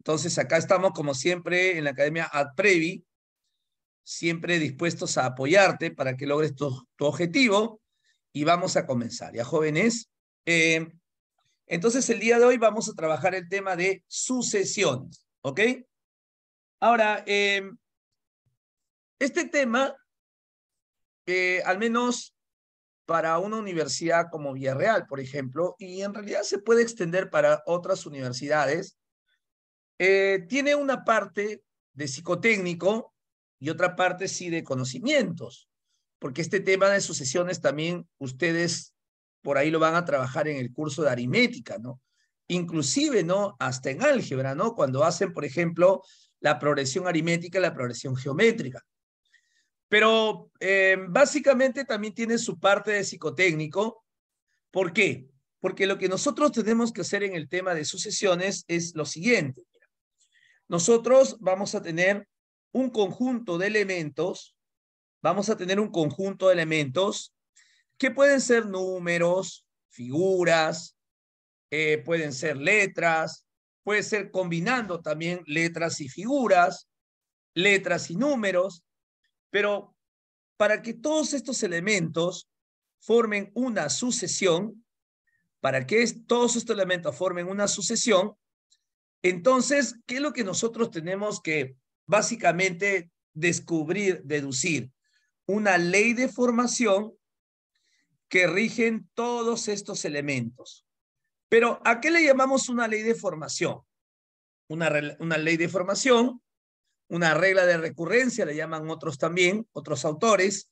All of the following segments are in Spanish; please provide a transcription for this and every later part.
Entonces, acá estamos, como siempre, en la Academia Previ. siempre dispuestos a apoyarte para que logres tu, objetivo. Y vamos a comenzar, ya jóvenes. Eh, entonces, el día de hoy vamos a trabajar el tema de sucesión, ¿ok? Ahora, eh, este tema, eh, al menos para una universidad como Villarreal, por ejemplo, y en realidad se puede extender para otras universidades, eh, tiene una parte de psicotécnico y otra parte sí de conocimientos, porque este tema de sucesiones también ustedes por ahí lo van a trabajar en el curso de aritmética, ¿no? Inclusive, ¿no? Hasta en álgebra, ¿no? Cuando hacen, por ejemplo, la progresión aritmética la progresión geométrica. Pero eh, básicamente también tiene su parte de psicotécnico. ¿Por qué? Porque lo que nosotros tenemos que hacer en el tema de sucesiones es lo siguiente nosotros vamos a tener un conjunto de elementos, vamos a tener un conjunto de elementos que pueden ser números, figuras, eh, pueden ser letras, puede ser combinando también letras y figuras, letras y números, pero para que todos estos elementos formen una sucesión, para que todos estos elementos formen una sucesión, entonces, ¿qué es lo que nosotros tenemos que básicamente descubrir, deducir? Una ley de formación que rigen todos estos elementos. Pero, ¿a qué le llamamos una ley de formación? Una, ley de formación, una regla de recurrencia, le llaman otros también, otros autores.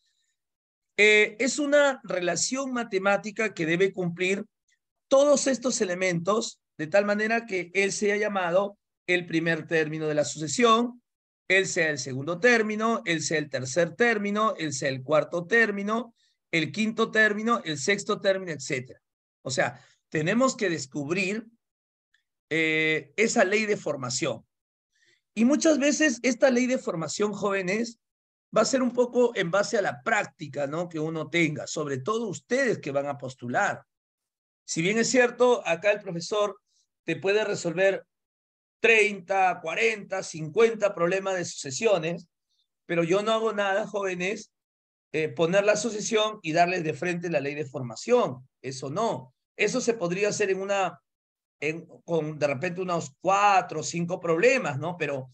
Eh, es una relación matemática que debe cumplir todos estos elementos de tal manera que él sea llamado el primer término de la sucesión, él sea el segundo término, él sea el tercer término, él sea el cuarto término, el quinto término, el sexto término, etc. O sea, tenemos que descubrir eh, esa ley de formación. Y muchas veces esta ley de formación, jóvenes, va a ser un poco en base a la práctica ¿no? que uno tenga, sobre todo ustedes que van a postular. Si bien es cierto, acá el profesor te puede resolver 30, 40, 50 problemas de sucesiones, pero yo no hago nada, jóvenes, eh, poner la sucesión y darles de frente la ley de formación. Eso no. Eso se podría hacer en una, en, con de repente unos cuatro o cinco problemas, ¿no? Pero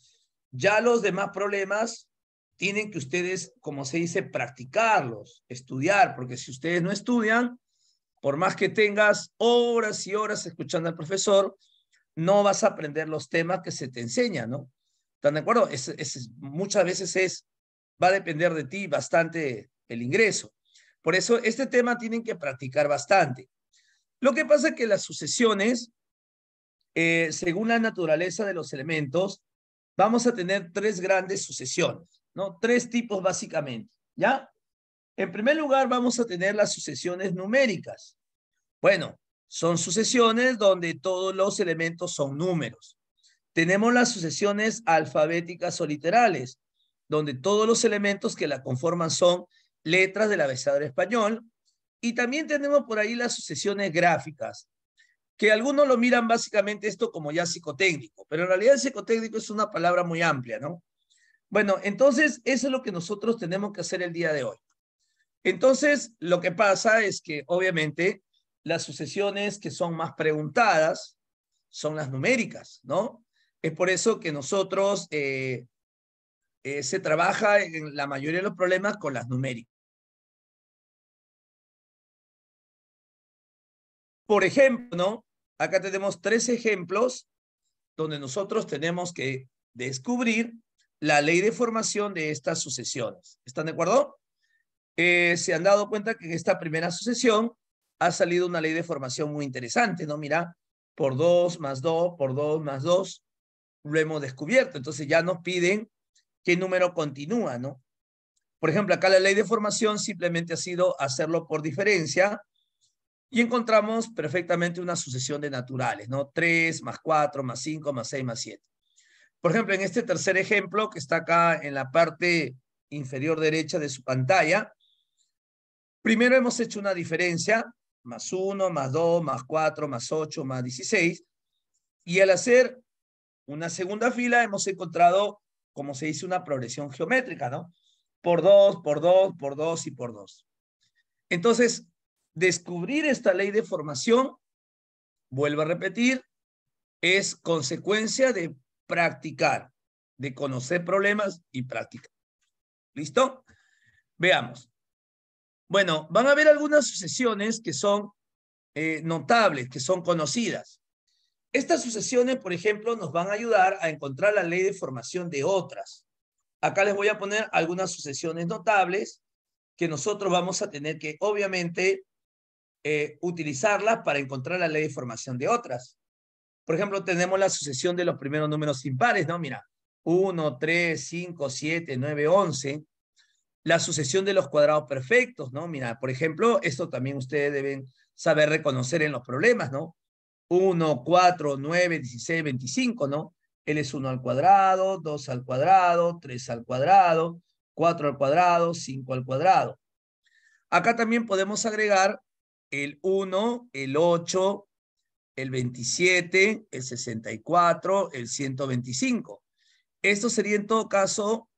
ya los demás problemas tienen que ustedes, como se dice, practicarlos, estudiar, porque si ustedes no estudian, por más que tengas horas y horas escuchando al profesor, no vas a aprender los temas que se te enseñan, ¿no? ¿Están de acuerdo? Es, muchas veces es, va a depender de ti bastante el ingreso. Por eso este tema tienen que practicar bastante. Lo que pasa es que las sucesiones, eh, según la naturaleza de los elementos, vamos a tener tres grandes sucesiones, ¿no? Tres tipos básicamente, ¿ya? En primer lugar, vamos a tener las sucesiones numéricas. Bueno, son sucesiones donde todos los elementos son números. Tenemos las sucesiones alfabéticas o literales, donde todos los elementos que la conforman son letras del abecedario español. Y también tenemos por ahí las sucesiones gráficas, que algunos lo miran básicamente esto como ya psicotécnico, pero en realidad psicotécnico es una palabra muy amplia, ¿no? Bueno, entonces eso es lo que nosotros tenemos que hacer el día de hoy. Entonces, lo que pasa es que obviamente las sucesiones que son más preguntadas son las numéricas, ¿no? Es por eso que nosotros eh, eh, se trabaja en la mayoría de los problemas con las numéricas. Por ejemplo, ¿no? acá tenemos tres ejemplos donde nosotros tenemos que descubrir la ley de formación de estas sucesiones. ¿Están de acuerdo? Eh, se han dado cuenta que en esta primera sucesión ha salido una ley de formación muy interesante, ¿no? Mira, por 2 más 2, por 2 más 2, lo hemos descubierto. Entonces ya nos piden qué número continúa, ¿no? Por ejemplo, acá la ley de formación simplemente ha sido hacerlo por diferencia y encontramos perfectamente una sucesión de naturales, ¿no? 3 más 4 más 5 más 6 más 7. Por ejemplo, en este tercer ejemplo que está acá en la parte inferior derecha de su pantalla, Primero hemos hecho una diferencia, más 1, más 2, más 4, más 8, más 16. Y al hacer una segunda fila hemos encontrado, como se dice, una progresión geométrica, ¿no? Por 2, por 2, por 2 y por 2. Entonces, descubrir esta ley de formación, vuelvo a repetir, es consecuencia de practicar, de conocer problemas y practicar. ¿Listo? Veamos. Bueno, van a haber algunas sucesiones que son eh, notables, que son conocidas. Estas sucesiones, por ejemplo, nos van a ayudar a encontrar la ley de formación de otras. Acá les voy a poner algunas sucesiones notables que nosotros vamos a tener que, obviamente, eh, utilizarlas para encontrar la ley de formación de otras. Por ejemplo, tenemos la sucesión de los primeros números impares, ¿no? Mira, 1, 3, 5, 7, 9, 11 la sucesión de los cuadrados perfectos, ¿no? Mira, por ejemplo, esto también ustedes deben saber reconocer en los problemas, ¿no? 1, 4, 9, 16, 25, ¿no? Él es 1 al cuadrado, 2 al cuadrado, 3 al cuadrado, 4 al cuadrado, 5 al cuadrado. Acá también podemos agregar el 1, el 8, el 27, el 64, el 125. Esto sería en todo caso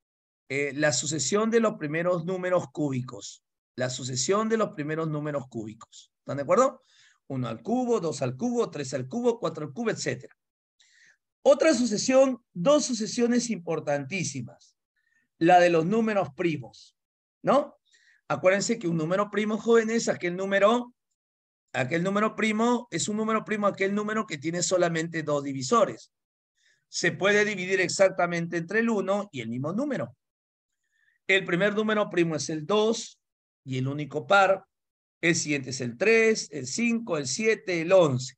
eh, la sucesión de los primeros números cúbicos. La sucesión de los primeros números cúbicos. ¿Están de acuerdo? Uno al cubo, dos al cubo, tres al cubo, 4 al cubo, etc. Otra sucesión, dos sucesiones importantísimas. La de los números primos, ¿no? Acuérdense que un número primo, jóvenes, aquel número, aquel número primo es un número primo, aquel número que tiene solamente dos divisores. Se puede dividir exactamente entre el 1 y el mismo número. El primer número primo es el 2 y el único par. El siguiente es el 3, el 5, el 7, el 11.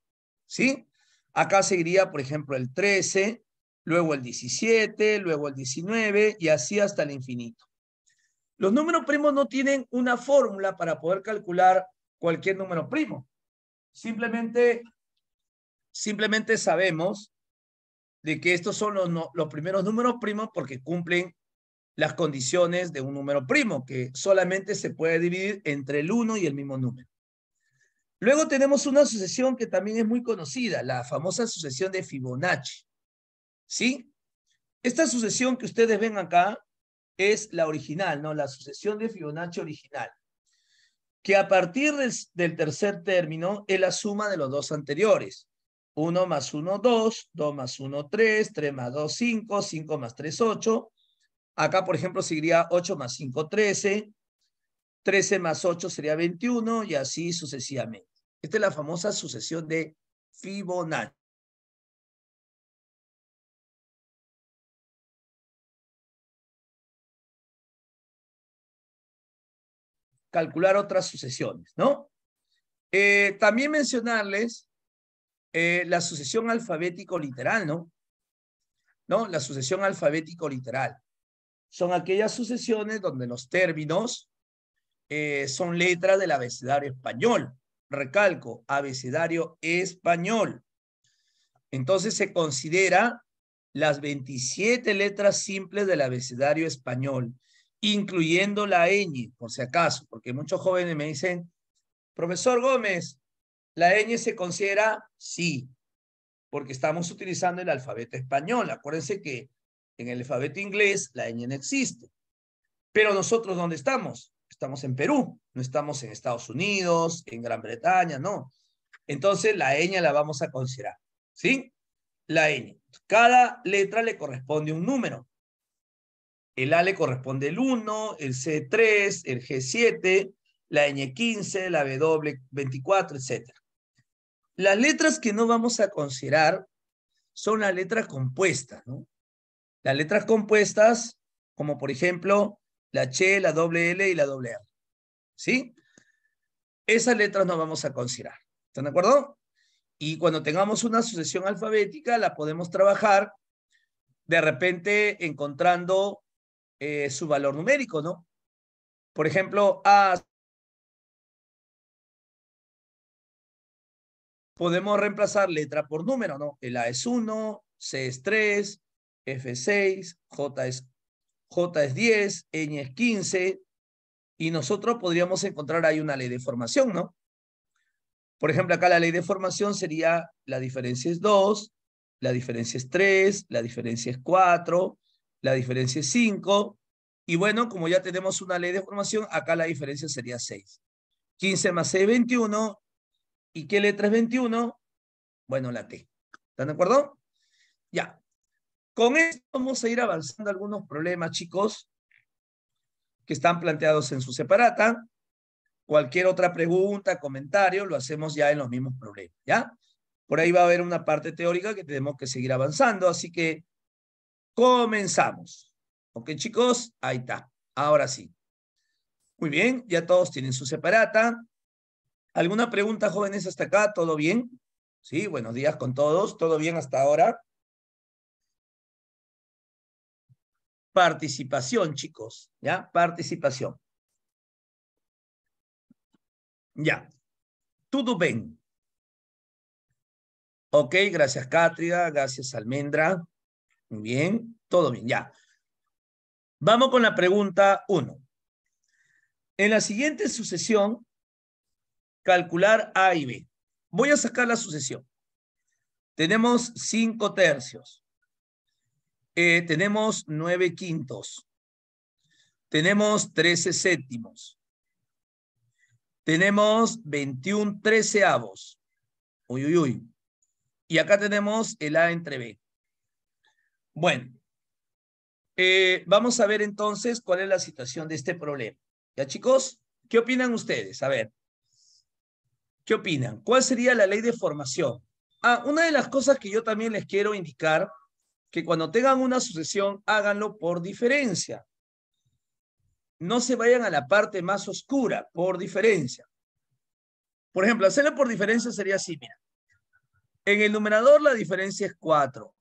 ¿Sí? Acá seguiría, por ejemplo, el 13, luego el 17, luego el 19 y así hasta el infinito. Los números primos no tienen una fórmula para poder calcular cualquier número primo. Simplemente, simplemente sabemos de que estos son los, los primeros números primos porque cumplen las condiciones de un número primo, que solamente se puede dividir entre el 1 y el mismo número. Luego tenemos una sucesión que también es muy conocida, la famosa sucesión de Fibonacci. ¿Sí? Esta sucesión que ustedes ven acá es la original, ¿no? La sucesión de Fibonacci original, que a partir del tercer término es la suma de los dos anteriores. 1 más 1, 2, 2 más 1, 3, 3 más 2, 5, 5 más 3, 8, Acá, por ejemplo, seguiría 8 más 5, 13. 13 más 8 sería 21 y así sucesivamente. Esta es la famosa sucesión de Fibonacci. calcular otras sucesiones, ¿no? Eh, también mencionarles eh, la sucesión alfabético literal, ¿no? ¿No? La sucesión alfabético literal son aquellas sucesiones donde los términos eh, son letras del abecedario español. Recalco, abecedario español. Entonces se considera las 27 letras simples del abecedario español, incluyendo la ñ, por si acaso, porque muchos jóvenes me dicen, profesor Gómez, ¿la ñ se considera? Sí, porque estamos utilizando el alfabeto español. Acuérdense que en el alfabeto inglés la ñ no existe. Pero nosotros, ¿dónde estamos? Estamos en Perú, no estamos en Estados Unidos, en Gran Bretaña, no. Entonces la ñ la vamos a considerar, ¿sí? La ñ. Cada letra le corresponde un número. El A le corresponde el 1, el C3, el G7, la Ñ15, la W24, etc. Las letras que no vamos a considerar son las letras compuestas, ¿no? Las letras compuestas, como por ejemplo la H, la doble L y la doble R. ¿Sí? Esas letras no vamos a considerar. ¿Están de acuerdo? Y cuando tengamos una sucesión alfabética, la podemos trabajar de repente encontrando eh, su valor numérico, ¿no? Por ejemplo, A. Podemos reemplazar letra por número, ¿no? El A es 1, C es 3, F6, J es, J es 10, N es 15, y nosotros podríamos encontrar ahí una ley de formación, ¿no? Por ejemplo, acá la ley de formación sería la diferencia es 2, la diferencia es 3, la diferencia es 4, la diferencia es 5, y bueno, como ya tenemos una ley de formación, acá la diferencia sería 6. 15 más 6, 21. ¿Y qué letra es 21? Bueno, la T. ¿Están de acuerdo? Ya. Con esto vamos a ir avanzando algunos problemas, chicos, que están planteados en su separata. Cualquier otra pregunta, comentario, lo hacemos ya en los mismos problemas, ¿ya? Por ahí va a haber una parte teórica que tenemos que seguir avanzando, así que comenzamos. ¿Ok, chicos? Ahí está. Ahora sí. Muy bien, ya todos tienen su separata. ¿Alguna pregunta, jóvenes, hasta acá? ¿Todo bien? Sí, buenos días con todos. ¿Todo bien hasta ahora? Participación, chicos, ¿ya? Participación. Ya. Todo bien. Ok, gracias Cátria, gracias Almendra. Muy bien, todo bien, ya. Vamos con la pregunta uno. En la siguiente sucesión, calcular A y B. Voy a sacar la sucesión. Tenemos cinco tercios. Eh, tenemos nueve quintos, tenemos trece séptimos, tenemos veintiún treceavos, uy, uy, uy, y acá tenemos el A entre B. Bueno, eh, vamos a ver entonces cuál es la situación de este problema. ¿Ya chicos? ¿Qué opinan ustedes? A ver, ¿qué opinan? ¿Cuál sería la ley de formación? Ah, una de las cosas que yo también les quiero indicar que cuando tengan una sucesión, háganlo por diferencia. No se vayan a la parte más oscura, por diferencia. Por ejemplo, hacerlo por diferencia sería así, mira. En el numerador la diferencia es 4.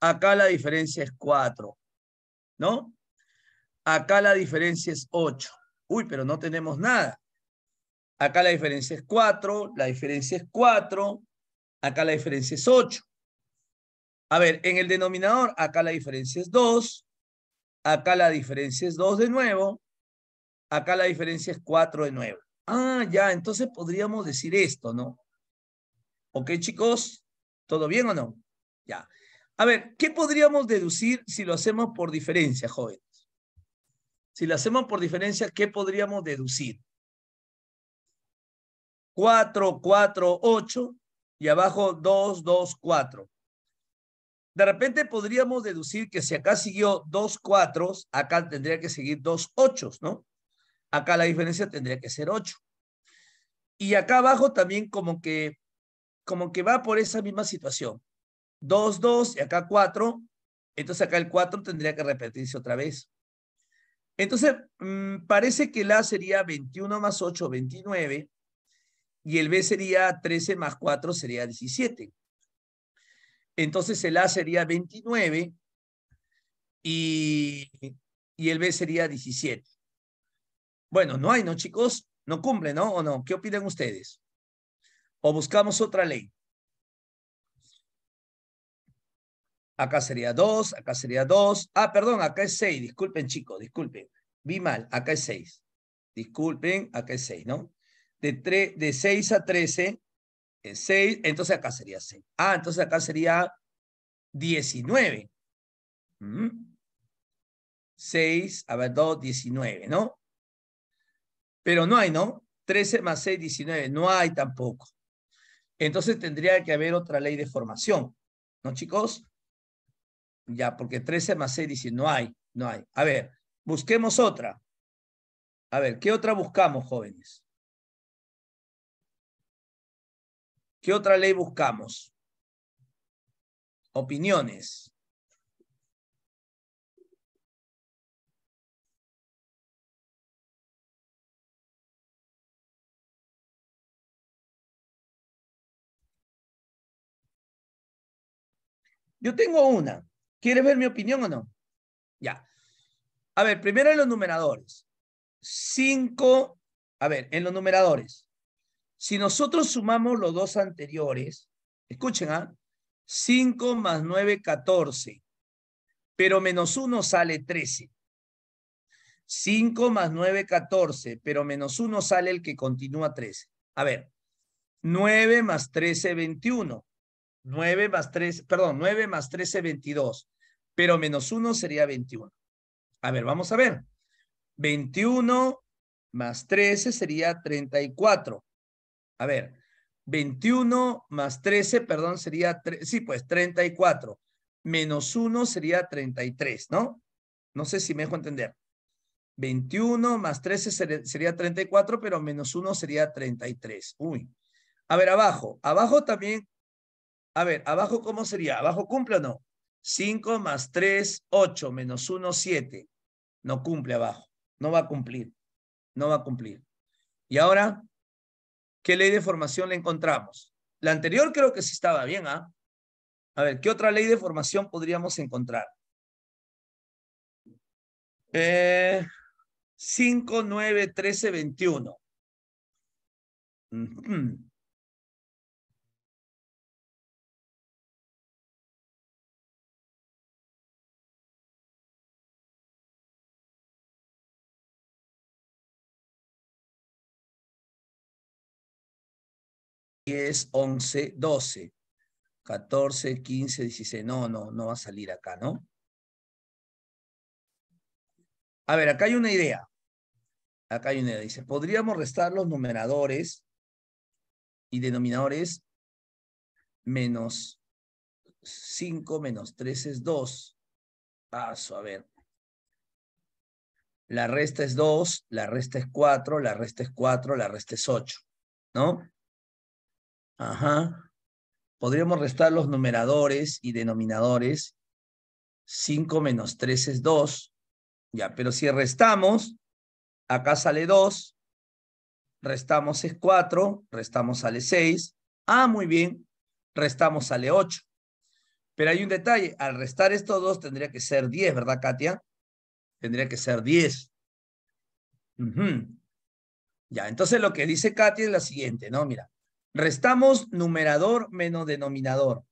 Acá la diferencia es 4. ¿No? Acá la diferencia es 8. Uy, pero no tenemos nada. Acá la diferencia es 4, la diferencia es 4, acá la diferencia es 8. A ver, en el denominador, acá la diferencia es 2, acá la diferencia es 2 de nuevo, acá la diferencia es 4 de nuevo. Ah, ya, entonces podríamos decir esto, ¿no? ¿Ok, chicos? ¿Todo bien o no? Ya. A ver, ¿qué podríamos deducir si lo hacemos por diferencia, jóvenes? Si lo hacemos por diferencia, ¿qué podríamos deducir? 4, 4, 8 y abajo 2, 2, 4. De repente podríamos deducir que si acá siguió dos cuatros, acá tendría que seguir dos ochos, ¿no? Acá la diferencia tendría que ser ocho. Y acá abajo también como que, como que va por esa misma situación. Dos, dos, y acá cuatro. Entonces acá el cuatro tendría que repetirse otra vez. Entonces, mm, parece que la sería 21 más 8, 29. Y el B sería 13 más 4, sería 17. Entonces el A sería 29 y, y el B sería 17. Bueno, no hay, ¿no, chicos? No cumple, ¿no? ¿O no? ¿Qué opinan ustedes? ¿O buscamos otra ley? Acá sería 2, acá sería 2. Ah, perdón, acá es 6. Disculpen, chicos, disculpen. Vi mal, acá es 6. Disculpen, acá es 6, ¿no? De, 3, de 6 a 13 6, entonces acá sería 6. Ah, entonces acá sería 19. 6, mm. a ver, 2, 19, ¿no? Pero no hay, ¿no? 13 más 6, 19, no hay tampoco. Entonces tendría que haber otra ley de formación, ¿no, chicos? Ya, porque 13 más 6, 19, no hay, no hay. A ver, busquemos otra. A ver, ¿qué otra buscamos, jóvenes? ¿Qué otra ley buscamos? Opiniones. Yo tengo una. ¿Quieres ver mi opinión o no? Ya. A ver, primero en los numeradores. Cinco. A ver, en los numeradores. Si nosotros sumamos los dos anteriores, escuchen, ¿ah? 5 más 9, 14. Pero menos 1 sale 13. 5 más 9, 14. Pero menos 1 sale el que continúa 13. A ver, 9 más 13, 21. 9 más 13, perdón, 9 más 13, 22. Pero menos 1 sería 21. A ver, vamos a ver. 21 más 13 sería 34 a ver, 21 más 13, perdón, sería, sí, pues 34. Menos 1 sería 33, ¿no? No sé si me dejo entender. 21 más 13 sería 34, pero menos 1 sería 33. Uy. A ver, abajo. Abajo también. A ver, abajo, ¿cómo sería? ¿Abajo cumple o no? 5 más 3, 8, menos 1, 7. No cumple abajo. No va a cumplir. No va a cumplir. Y ahora, ¿Qué ley de formación le encontramos? La anterior creo que sí estaba bien, ¿ah? A ver, ¿qué otra ley de formación podríamos encontrar? 5, 9, 13, 21. 10, 11, 12, 14, 15, 16. No, no, no va a salir acá, ¿no? A ver, acá hay una idea. Acá hay una idea. Dice, podríamos restar los numeradores y denominadores menos 5 menos 3 es 2. Paso, a ver. La resta es 2, la resta es 4, la resta es 4, la resta es 8, ¿no? Ajá. Podríamos restar los numeradores y denominadores. 5 menos 3 es 2. Ya, pero si restamos, acá sale 2. Restamos es 4. Restamos sale 6. Ah, muy bien. Restamos sale 8. Pero hay un detalle. Al restar estos dos tendría que ser 10, ¿verdad, Katia? Tendría que ser 10. Ya, entonces lo que dice Katia es la siguiente, ¿no? Mira, Restamos numerador menos denominador.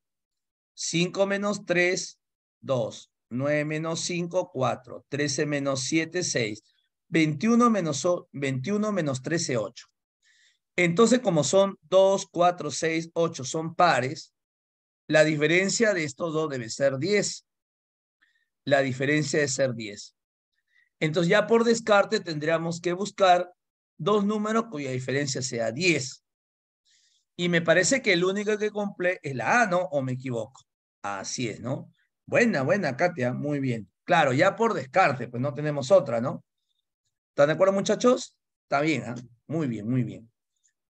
5 menos 3, 2. 9 menos 5, 4. 13 menos 7, 6. 21 menos, 13, 8. Entonces, como son 2, 4, 6, 8, son pares, la diferencia de estos dos debe ser 10. La diferencia debe ser 10. Entonces, ya por descarte tendríamos que buscar dos números cuya diferencia sea 10. Y me parece que el único que cumple es la A, ¿no? ¿O me equivoco? Así es, ¿no? Buena, buena, Katia, muy bien. Claro, ya por descarte, pues no tenemos otra, ¿no? ¿Están de acuerdo, muchachos? Está bien, ¿ah? Muy bien, muy bien.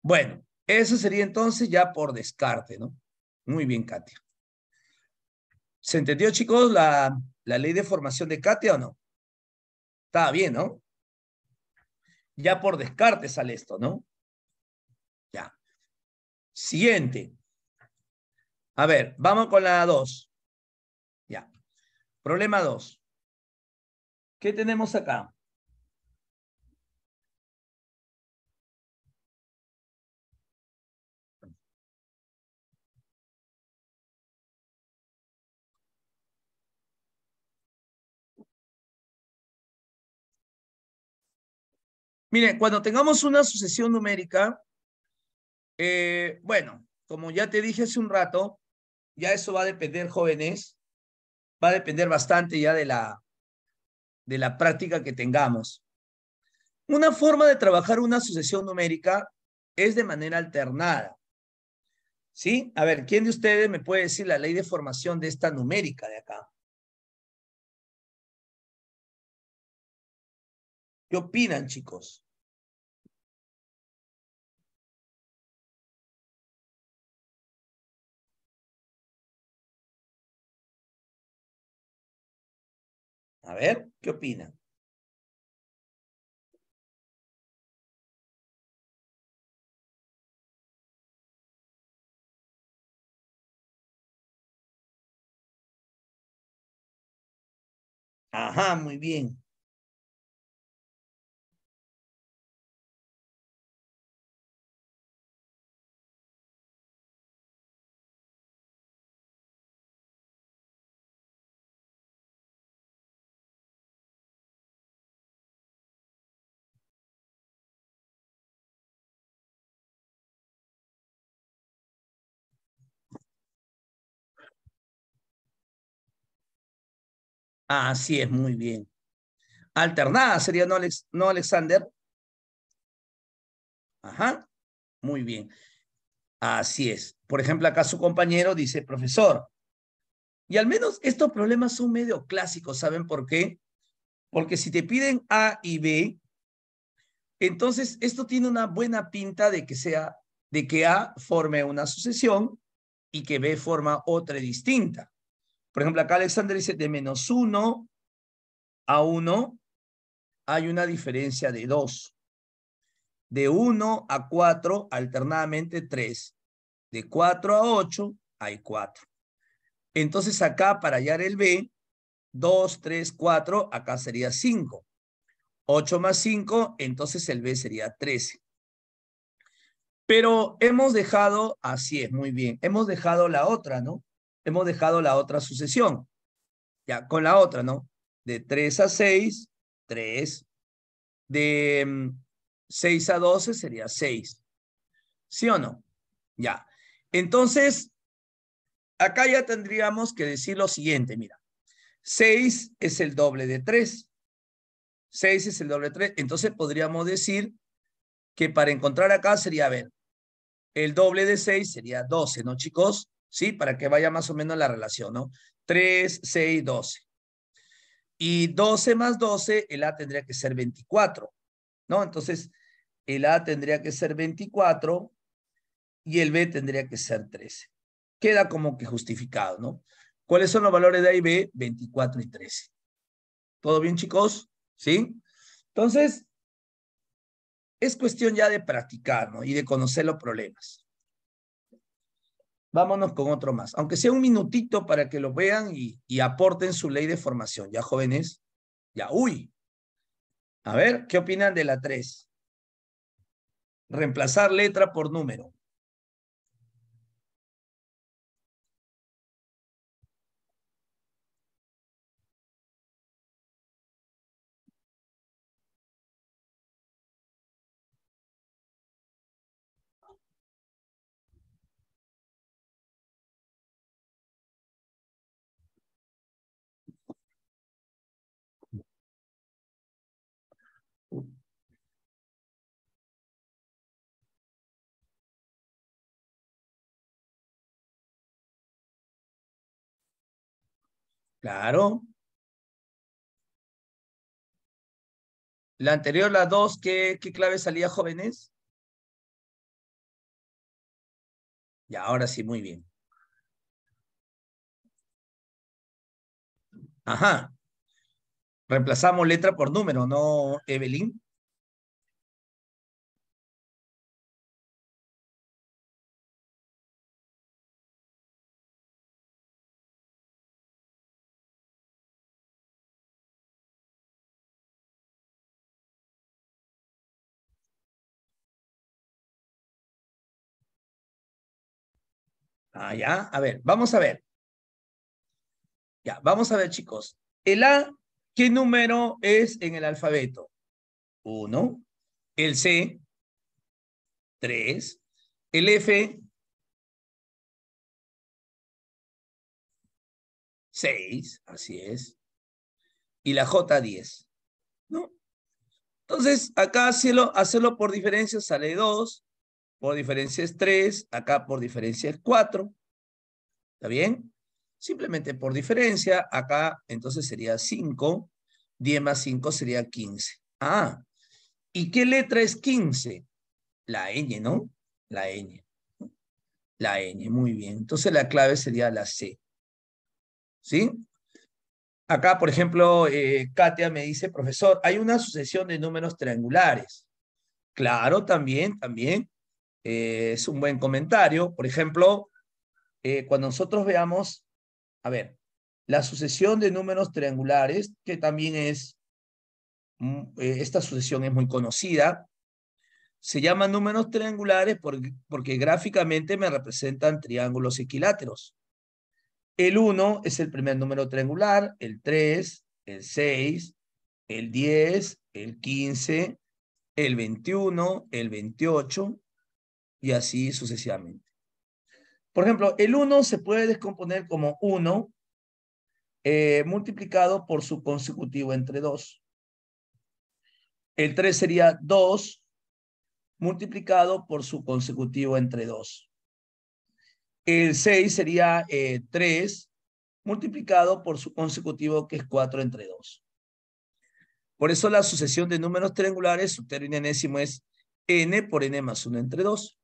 Bueno, eso sería entonces ya por descarte, ¿no? Muy bien, Katia. ¿Se entendió, chicos, la, la ley de formación de Katia o no? Está bien, ¿no? Ya por descarte sale esto, ¿no? Siguiente. A ver, vamos con la dos. Ya. Problema 2. ¿Qué tenemos acá? Miren, cuando tengamos una sucesión numérica, eh, bueno, como ya te dije hace un rato, ya eso va a depender, jóvenes, va a depender bastante ya de la, de la práctica que tengamos. Una forma de trabajar una sucesión numérica es de manera alternada. ¿Sí? A ver, ¿quién de ustedes me puede decir la ley de formación de esta numérica de acá? ¿Qué opinan, chicos? A ver, ¿qué opinan? Ajá, muy bien. así es, muy bien. Alternada sería, ¿no, Alexander? Ajá, muy bien. Así es. Por ejemplo, acá su compañero dice, profesor, y al menos estos problemas son medio clásicos, ¿saben por qué? Porque si te piden A y B, entonces esto tiene una buena pinta de que sea, de que A forme una sucesión y que B forma otra distinta. Por ejemplo, acá Alexander dice de menos 1 a 1 hay una diferencia de 2. De 1 a 4, alternadamente 3. De 4 a 8, hay 4. Entonces acá para hallar el B, 2, 3, 4, acá sería 5. 8 más 5, entonces el B sería 13. Pero hemos dejado, así es, muy bien, hemos dejado la otra, ¿no? hemos dejado la otra sucesión. Ya, con la otra, ¿no? De 3 a 6, 3. De 6 mm, a 12 sería 6. ¿Sí o no? Ya. Entonces, acá ya tendríamos que decir lo siguiente, mira. 6 es el doble de 3. 6 es el doble de 3. Entonces podríamos decir que para encontrar acá sería, a ver, el doble de 6 sería 12, ¿no, chicos? ¿sí? Para que vaya más o menos la relación, ¿no? 3, 6, 12. Y 12 más 12, el A tendría que ser 24, ¿no? Entonces, el A tendría que ser 24 y el B tendría que ser 13. Queda como que justificado, ¿no? ¿Cuáles son los valores de A y B? 24 y 13. ¿Todo bien, chicos? ¿Sí? Entonces, es cuestión ya de practicar, ¿no? Y de conocer los problemas. Vámonos con otro más, aunque sea un minutito para que lo vean y, y aporten su ley de formación. Ya jóvenes, ya, uy. A ver, ¿qué opinan de la 3? Reemplazar letra por número. Claro. La anterior, la dos, ¿qué, ¿qué clave salía, jóvenes? Y ahora sí, muy bien. Ajá. Reemplazamos letra por número, ¿no, Evelyn? Ah, ya, a ver, vamos a ver. Ya, vamos a ver, chicos. El A, ¿qué número es en el alfabeto? Uno. El C, tres. El F, seis, así es. Y la J, diez. ¿No? Entonces, acá hacerlo, hacerlo por diferencia sale dos por diferencia es 3, acá por diferencia es 4. ¿Está bien? Simplemente por diferencia, acá entonces sería 5, 10 más 5 sería 15. Ah, ¿y qué letra es 15? La N ¿no? La N La N muy bien. Entonces la clave sería la C. ¿Sí? Acá, por ejemplo, eh, Katia me dice, profesor, hay una sucesión de números triangulares. Claro, también, también. Eh, es un buen comentario. Por ejemplo, eh, cuando nosotros veamos, a ver, la sucesión de números triangulares, que también es, mm, eh, esta sucesión es muy conocida, se llaman números triangulares porque gráficamente me representan triángulos equiláteros. El 1 es el primer número triangular, el 3, el 6, el 10, el 15, el 21, el 28, y así sucesivamente. Por ejemplo, el 1 se puede descomponer como 1 eh, multiplicado por su consecutivo entre 2. El 3 sería 2 multiplicado por su consecutivo entre 2. El 6 sería 3 eh, multiplicado por su consecutivo que es 4 entre 2. Por eso la sucesión de números triangulares, su término enésimo es n por n más 1 entre 2.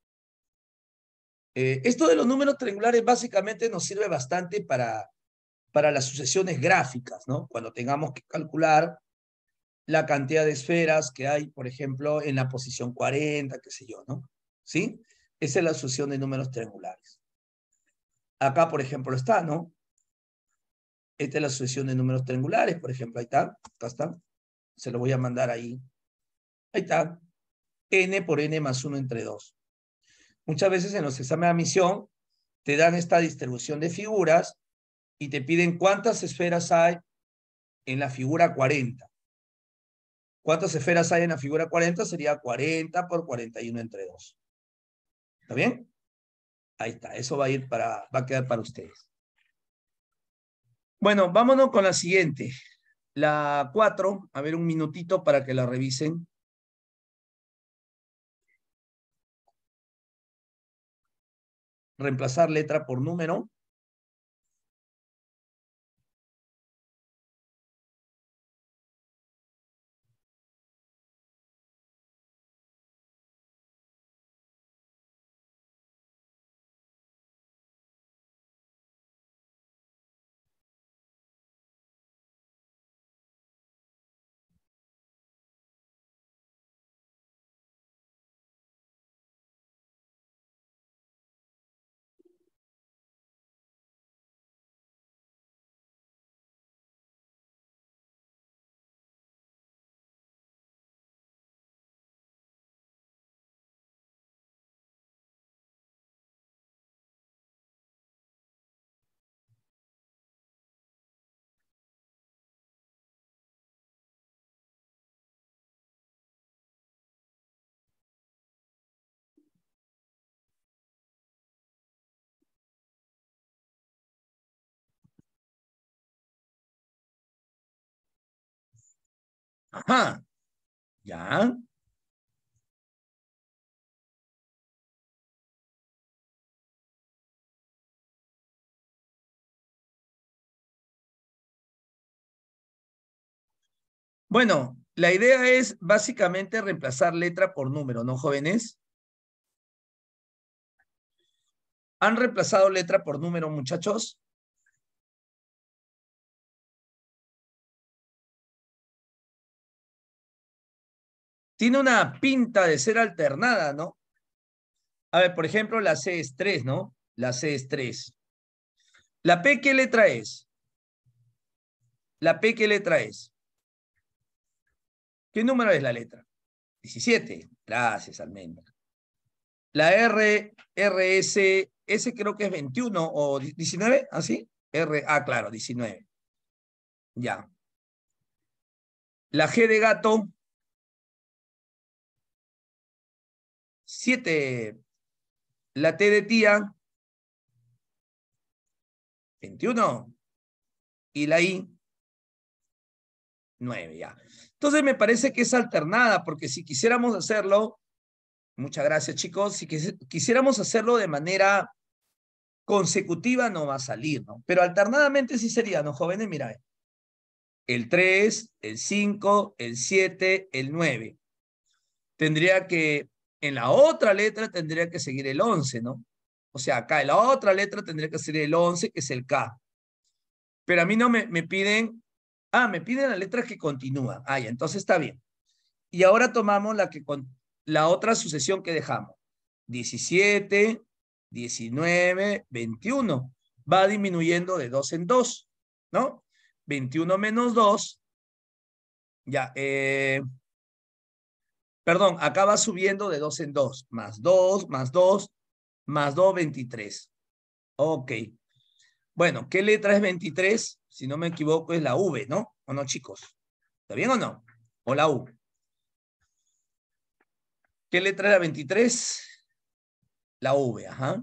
Eh, esto de los números triangulares básicamente nos sirve bastante para, para las sucesiones gráficas, ¿no? Cuando tengamos que calcular la cantidad de esferas que hay, por ejemplo, en la posición 40, qué sé yo, ¿no? ¿Sí? Esa es la sucesión de números triangulares. Acá, por ejemplo, está, ¿no? Esta es la sucesión de números triangulares, por ejemplo, ahí está, acá está. Se lo voy a mandar ahí. Ahí está. n por n más 1 entre 2. Muchas veces en los exámenes de admisión te dan esta distribución de figuras y te piden cuántas esferas hay en la figura 40. ¿Cuántas esferas hay en la figura 40? Sería 40 por 41 entre 2. ¿Está bien? Ahí está, eso va a ir para, va a quedar para ustedes. Bueno, vámonos con la siguiente. La 4, a ver un minutito para que la revisen. reemplazar letra por número Ajá. ¿Ya? Bueno, la idea es básicamente reemplazar letra por número, ¿no, jóvenes? ¿Han reemplazado letra por número, muchachos? tiene una pinta de ser alternada, ¿no? A ver, por ejemplo, la C es 3, ¿no? La C es 3. ¿La P qué letra es? ¿La P qué letra es? ¿Qué número es la letra? 17. Gracias, Almendra. La R, RS, S creo que es 21 o 19, ¿así? ¿ah, R, ah, claro, 19. Ya. La G de gato, 7. La T de tía, 21. Y la I, 9 ya. Entonces me parece que es alternada, porque si quisiéramos hacerlo, muchas gracias chicos, si quisiéramos hacerlo de manera consecutiva no va a salir, ¿no? Pero alternadamente sí sería, ¿no, jóvenes? Mira, el 3, el 5, el 7, el 9. Tendría que en la otra letra tendría que seguir el 11, ¿no? O sea, acá en la otra letra tendría que ser el 11, que es el K. Pero a mí no me, me piden, ah, me piden la letra que continúa. Ah, ya, entonces está bien. Y ahora tomamos la, la otra sucesión que dejamos. 17, 19, 21. Va disminuyendo de 2 en 2, ¿no? 21 menos 2, ya, eh, Perdón, acá va subiendo de dos en dos. Más dos, más dos, más 2, 23. Ok. Bueno, ¿qué letra es 23? Si no me equivoco, es la V, ¿no? ¿O no, chicos? ¿Está bien o no? ¿O la U? ¿Qué letra era 23? La V, ajá.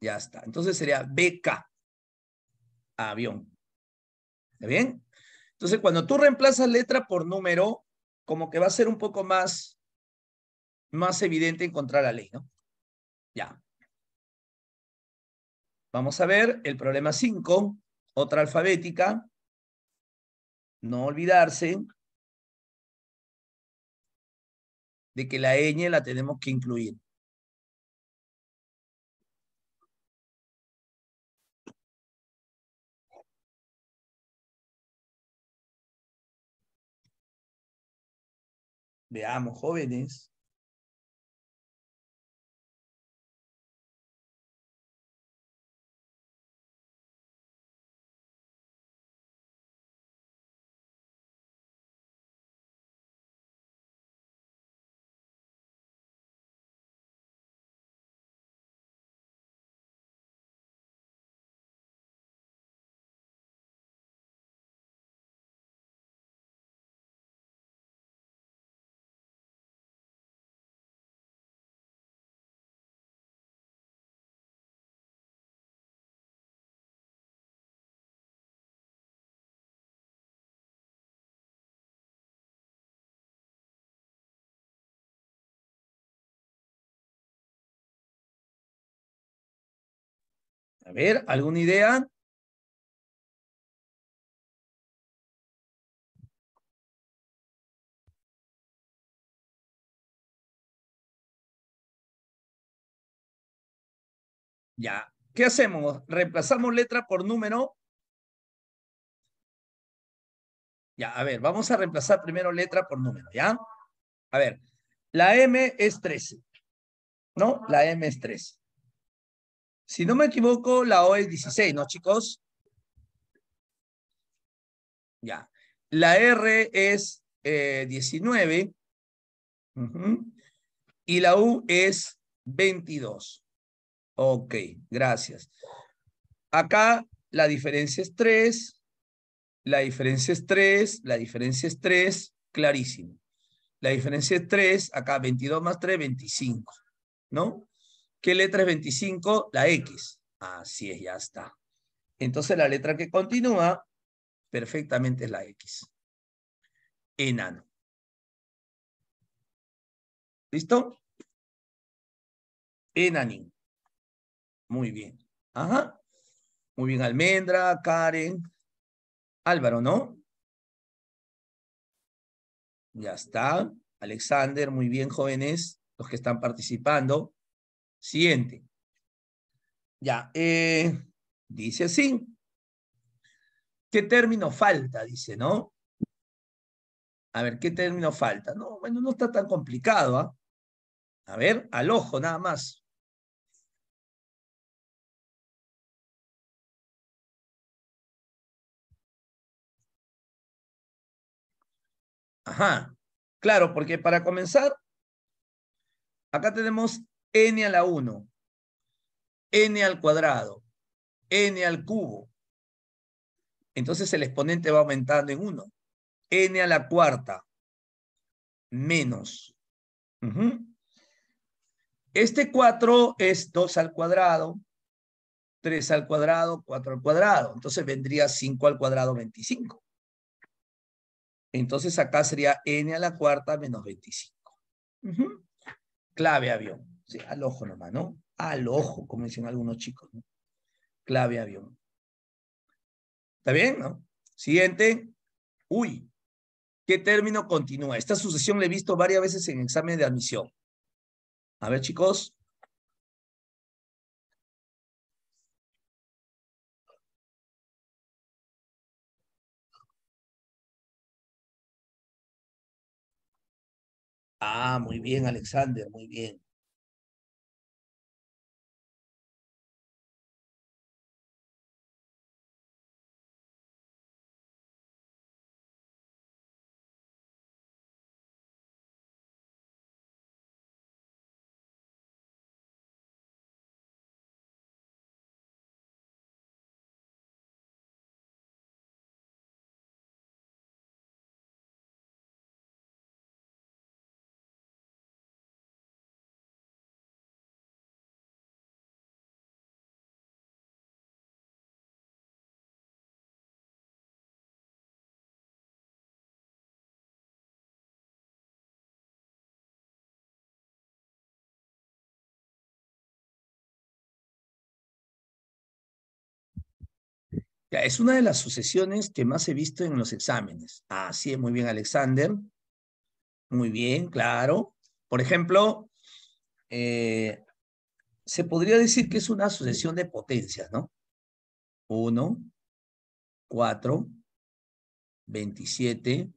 Ya está. Entonces sería BK. Avión. ¿Está bien? Entonces, cuando tú reemplazas letra por número, como que va a ser un poco más, más evidente encontrar la ley, ¿no? Ya. Vamos a ver el problema 5, otra alfabética. No olvidarse de que la ñ la tenemos que incluir. amo, jóvenes ver, ¿alguna idea? Ya. ¿Qué hacemos? ¿Reemplazamos letra por número? Ya, a ver, vamos a reemplazar primero letra por número, ¿ya? A ver, la M es 13, ¿no? La M es 13. Si no me equivoco, la O es 16, ¿no, chicos? Ya. La R es 19. Eh, y la U es 22. Ok, gracias. Acá la diferencia es 3. La diferencia es 3. La diferencia es 3. Clarísimo. La diferencia es 3. Acá 22 más 3, 25. ¿No? ¿Qué letra es 25? La X. Así es, ya está. Entonces la letra que continúa perfectamente es la X. Enano. ¿Listo? Enanín. Muy bien. Ajá. Muy bien, Almendra, Karen, Álvaro, ¿no? Ya está. Alexander, muy bien, jóvenes, los que están participando. Siguiente. Ya, eh, dice así. ¿Qué término falta? Dice, ¿no? A ver, ¿qué término falta? No, bueno, no está tan complicado, ¿ah? A ver, al ojo nada más. Ajá, claro, porque para comenzar, acá tenemos n a la 1, n al cuadrado, n al cubo. Entonces el exponente va aumentando en 1. n a la cuarta menos. Este 4 es 2 al cuadrado, 3 al cuadrado, 4 al cuadrado. Entonces vendría 5 al cuadrado, 25. Entonces acá sería n a la cuarta menos 25. Clave avión. Sí, al ojo nomás, ¿no? Al ojo, como dicen algunos chicos, ¿no? Clave avión. ¿Está bien? ¿No? Siguiente. Uy, ¿qué término continúa? Esta sucesión la he visto varias veces en examen de admisión. A ver, chicos. Ah, muy bien, Alexander, muy bien. Es una de las sucesiones que más he visto en los exámenes. Así ah, es, muy bien, Alexander. Muy bien, claro. Por ejemplo, eh, se podría decir que es una sucesión de potencias, ¿no? 1, 4, 27,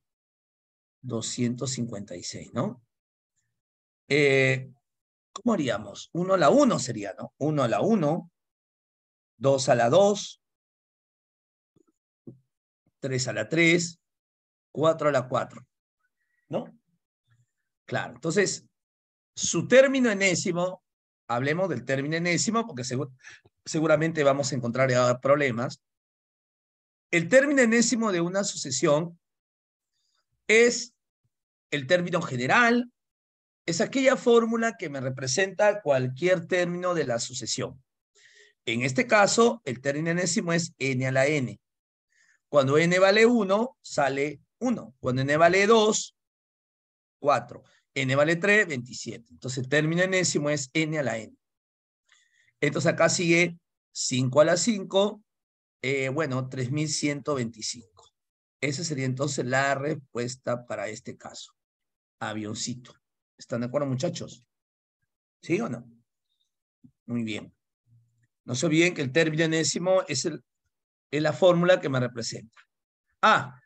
256, ¿no? Eh, ¿Cómo haríamos? 1 a la 1 sería, ¿no? 1 a la 1, 2 a la 2, 3 a la 3, 4 a la 4. ¿No? Claro, entonces, su término enésimo, hablemos del término enésimo porque seguramente vamos a encontrar problemas. El término enésimo de una sucesión es el término general, es aquella fórmula que me representa cualquier término de la sucesión. En este caso, el término enésimo es n a la n. Cuando n vale 1, sale 1. Cuando n vale 2, 4. n vale 3, 27. Entonces el término enésimo es n a la n. Entonces acá sigue 5 a la 5, eh, bueno, 3125. Esa sería entonces la respuesta para este caso. Avioncito. ¿Están de acuerdo, muchachos? ¿Sí o no? Muy bien. No se olviden que el término enésimo es el es la fórmula que me representa. Ah,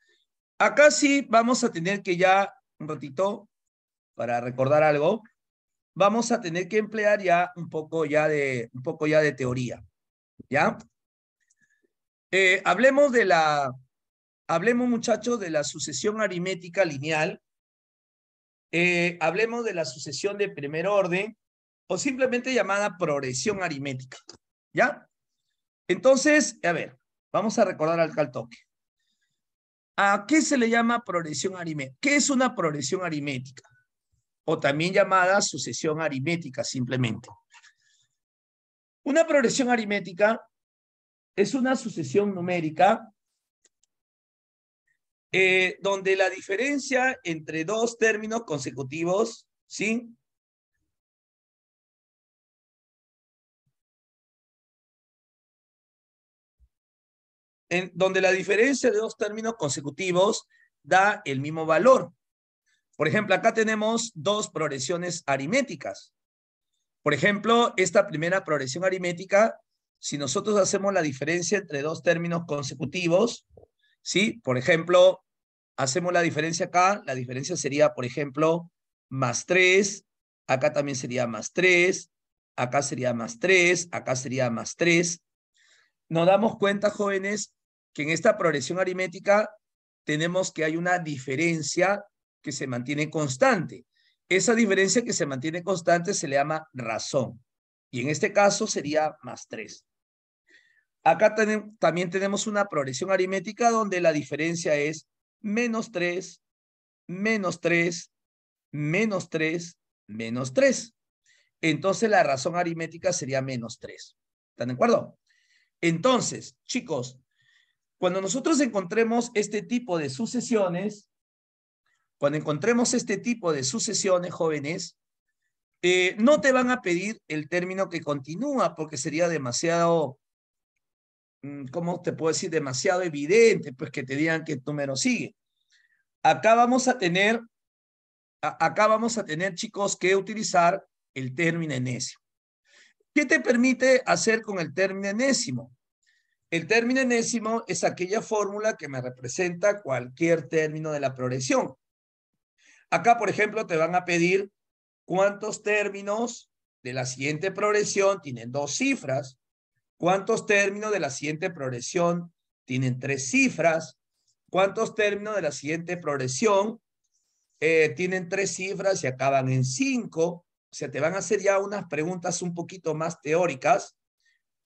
acá sí vamos a tener que ya, un ratito, para recordar algo, vamos a tener que emplear ya un poco ya de, un poco ya de teoría. ¿Ya? Eh, hablemos de la, hablemos muchachos de la sucesión aritmética lineal. Eh, hablemos de la sucesión de primer orden o simplemente llamada progresión aritmética. ¿Ya? Entonces, a ver, Vamos a recordar al caltoque. ¿A qué se le llama progresión aritmética? ¿Qué es una progresión aritmética? O también llamada sucesión aritmética, simplemente. Una progresión aritmética es una sucesión numérica eh, donde la diferencia entre dos términos consecutivos, ¿sí? en donde la diferencia de dos términos consecutivos da el mismo valor. Por ejemplo, acá tenemos dos progresiones aritméticas. Por ejemplo, esta primera progresión aritmética, si nosotros hacemos la diferencia entre dos términos consecutivos, ¿sí? Por ejemplo, hacemos la diferencia acá, la diferencia sería, por ejemplo, más tres. acá también sería más tres. acá sería más tres. acá sería más tres. Nos damos cuenta, jóvenes, que en esta progresión aritmética tenemos que hay una diferencia que se mantiene constante. Esa diferencia que se mantiene constante se le llama razón. Y en este caso sería más 3. Acá también tenemos una progresión aritmética donde la diferencia es menos 3, menos 3, menos 3, menos 3. Entonces la razón aritmética sería menos 3. ¿Están de acuerdo? Entonces, chicos, cuando nosotros encontremos este tipo de sucesiones, cuando encontremos este tipo de sucesiones, jóvenes, eh, no te van a pedir el término que continúa porque sería demasiado, mm, ¿cómo te puedo decir? Demasiado evidente, pues que te digan qué número sigue. Acá vamos a tener, acá vamos a tener, chicos, que utilizar el término enésimo. ¿Qué te permite hacer con el término enésimo? El término enésimo es aquella fórmula que me representa cualquier término de la progresión. Acá, por ejemplo, te van a pedir cuántos términos de la siguiente progresión tienen dos cifras, cuántos términos de la siguiente progresión tienen tres cifras, cuántos términos de la siguiente progresión eh, tienen tres cifras y acaban en cinco. O sea, te van a hacer ya unas preguntas un poquito más teóricas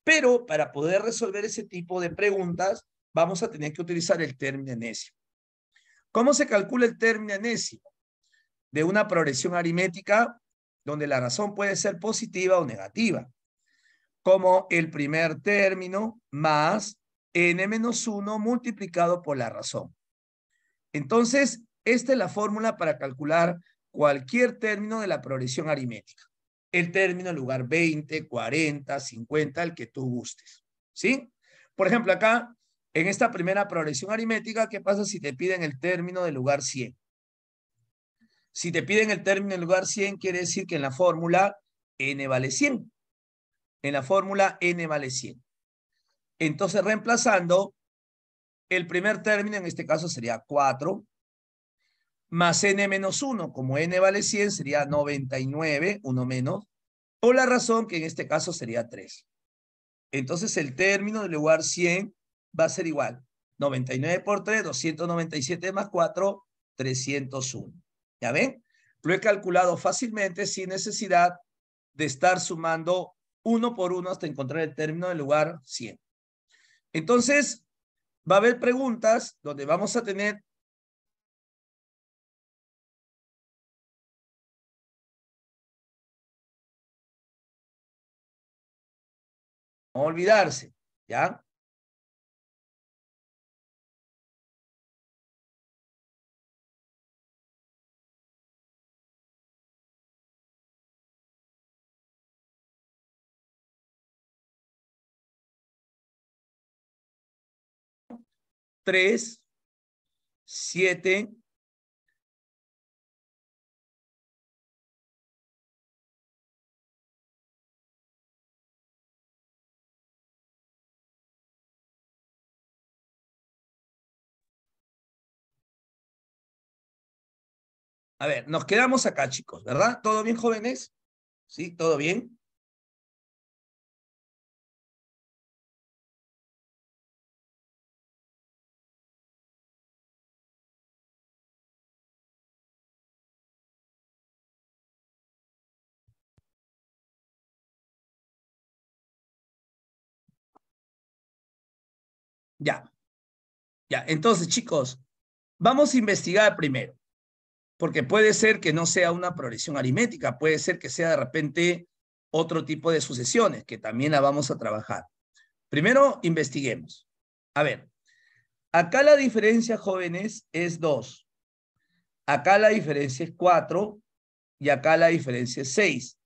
pero para poder resolver ese tipo de preguntas, vamos a tener que utilizar el término enésimo. ¿Cómo se calcula el término enésimo? De una progresión aritmética donde la razón puede ser positiva o negativa, como el primer término más n menos 1 multiplicado por la razón. Entonces, esta es la fórmula para calcular cualquier término de la progresión aritmética el término, lugar 20, 40, 50, el que tú gustes. ¿Sí? Por ejemplo, acá, en esta primera progresión aritmética, ¿qué pasa si te piden el término del lugar 100? Si te piden el término del lugar 100, quiere decir que en la fórmula n vale 100. En la fórmula n vale 100. Entonces, reemplazando, el primer término en este caso sería 4, más n menos 1, como n vale 100, sería 99, 1 menos, O la razón que en este caso sería 3. Entonces el término del lugar 100 va a ser igual. 99 por 3, 297 más 4, 301. ¿Ya ven? Lo he calculado fácilmente sin necesidad de estar sumando uno por uno hasta encontrar el término del lugar 100. Entonces, va a haber preguntas donde vamos a tener olvidarse, ¿ya? Tres, siete, A ver, nos quedamos acá, chicos, ¿verdad? ¿Todo bien, jóvenes? ¿Sí? ¿Todo bien? Ya. Ya, entonces, chicos, vamos a investigar primero porque puede ser que no sea una progresión aritmética, puede ser que sea de repente otro tipo de sucesiones, que también la vamos a trabajar. Primero, investiguemos. A ver, acá la diferencia, jóvenes, es 2. Acá la diferencia es 4 y acá la diferencia es 6.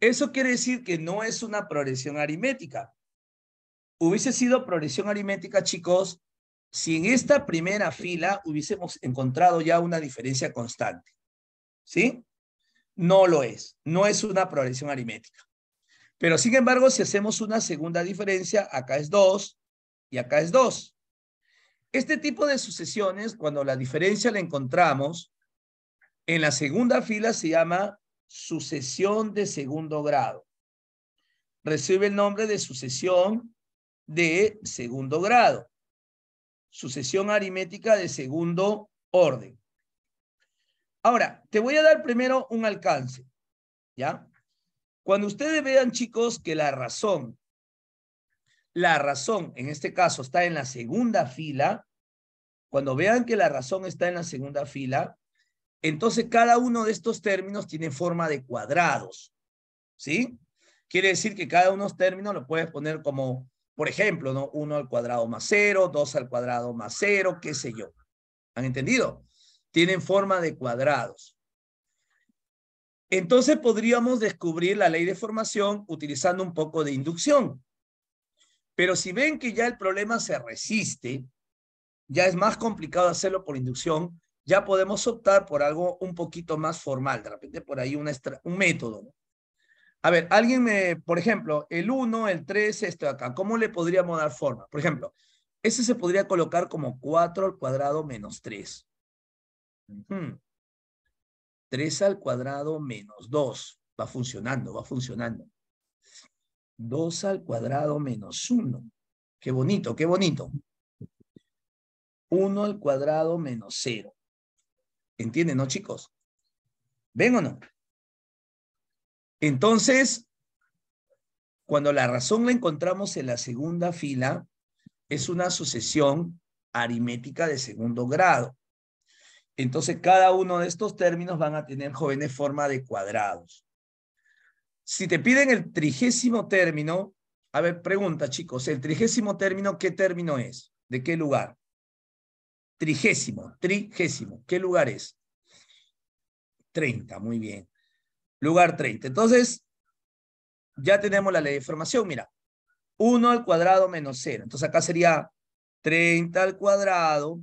Eso quiere decir que no es una progresión aritmética. Hubiese sido progresión aritmética, chicos, si en esta primera fila hubiésemos encontrado ya una diferencia constante. ¿Sí? No lo es. No es una progresión aritmética. Pero sin embargo, si hacemos una segunda diferencia, acá es 2 y acá es 2. Este tipo de sucesiones, cuando la diferencia la encontramos, en la segunda fila se llama sucesión de segundo grado. Recibe el nombre de sucesión de segundo grado sucesión aritmética de segundo orden. Ahora, te voy a dar primero un alcance, ¿ya? Cuando ustedes vean, chicos, que la razón, la razón en este caso está en la segunda fila, cuando vean que la razón está en la segunda fila, entonces cada uno de estos términos tiene forma de cuadrados, ¿sí? Quiere decir que cada uno de los términos lo puedes poner como por ejemplo, ¿no? 1 al cuadrado más 0, 2 al cuadrado más 0, qué sé yo. ¿Han entendido? Tienen forma de cuadrados. Entonces podríamos descubrir la ley de formación utilizando un poco de inducción. Pero si ven que ya el problema se resiste, ya es más complicado hacerlo por inducción, ya podemos optar por algo un poquito más formal, de repente por ahí un método. ¿no? A ver, alguien me, por ejemplo, el 1, el 3, esto de acá, ¿cómo le podríamos dar forma? Por ejemplo, ese se podría colocar como 4 al cuadrado menos 3. 3 hmm. al cuadrado menos 2. Va funcionando, va funcionando. 2 al cuadrado menos 1. Qué bonito, qué bonito. 1 al cuadrado menos 0. ¿Entienden, no, chicos? ¿Ven o no? Entonces, cuando la razón la encontramos en la segunda fila, es una sucesión aritmética de segundo grado. Entonces, cada uno de estos términos van a tener jóvenes forma de cuadrados. Si te piden el trigésimo término, a ver, pregunta, chicos, el trigésimo término, ¿qué término es? ¿De qué lugar? Trigésimo, trigésimo, ¿qué lugar es? Treinta, muy bien lugar 30. Entonces, ya tenemos la ley de formación, mira, 1 al cuadrado menos 0. Entonces acá sería 30 al cuadrado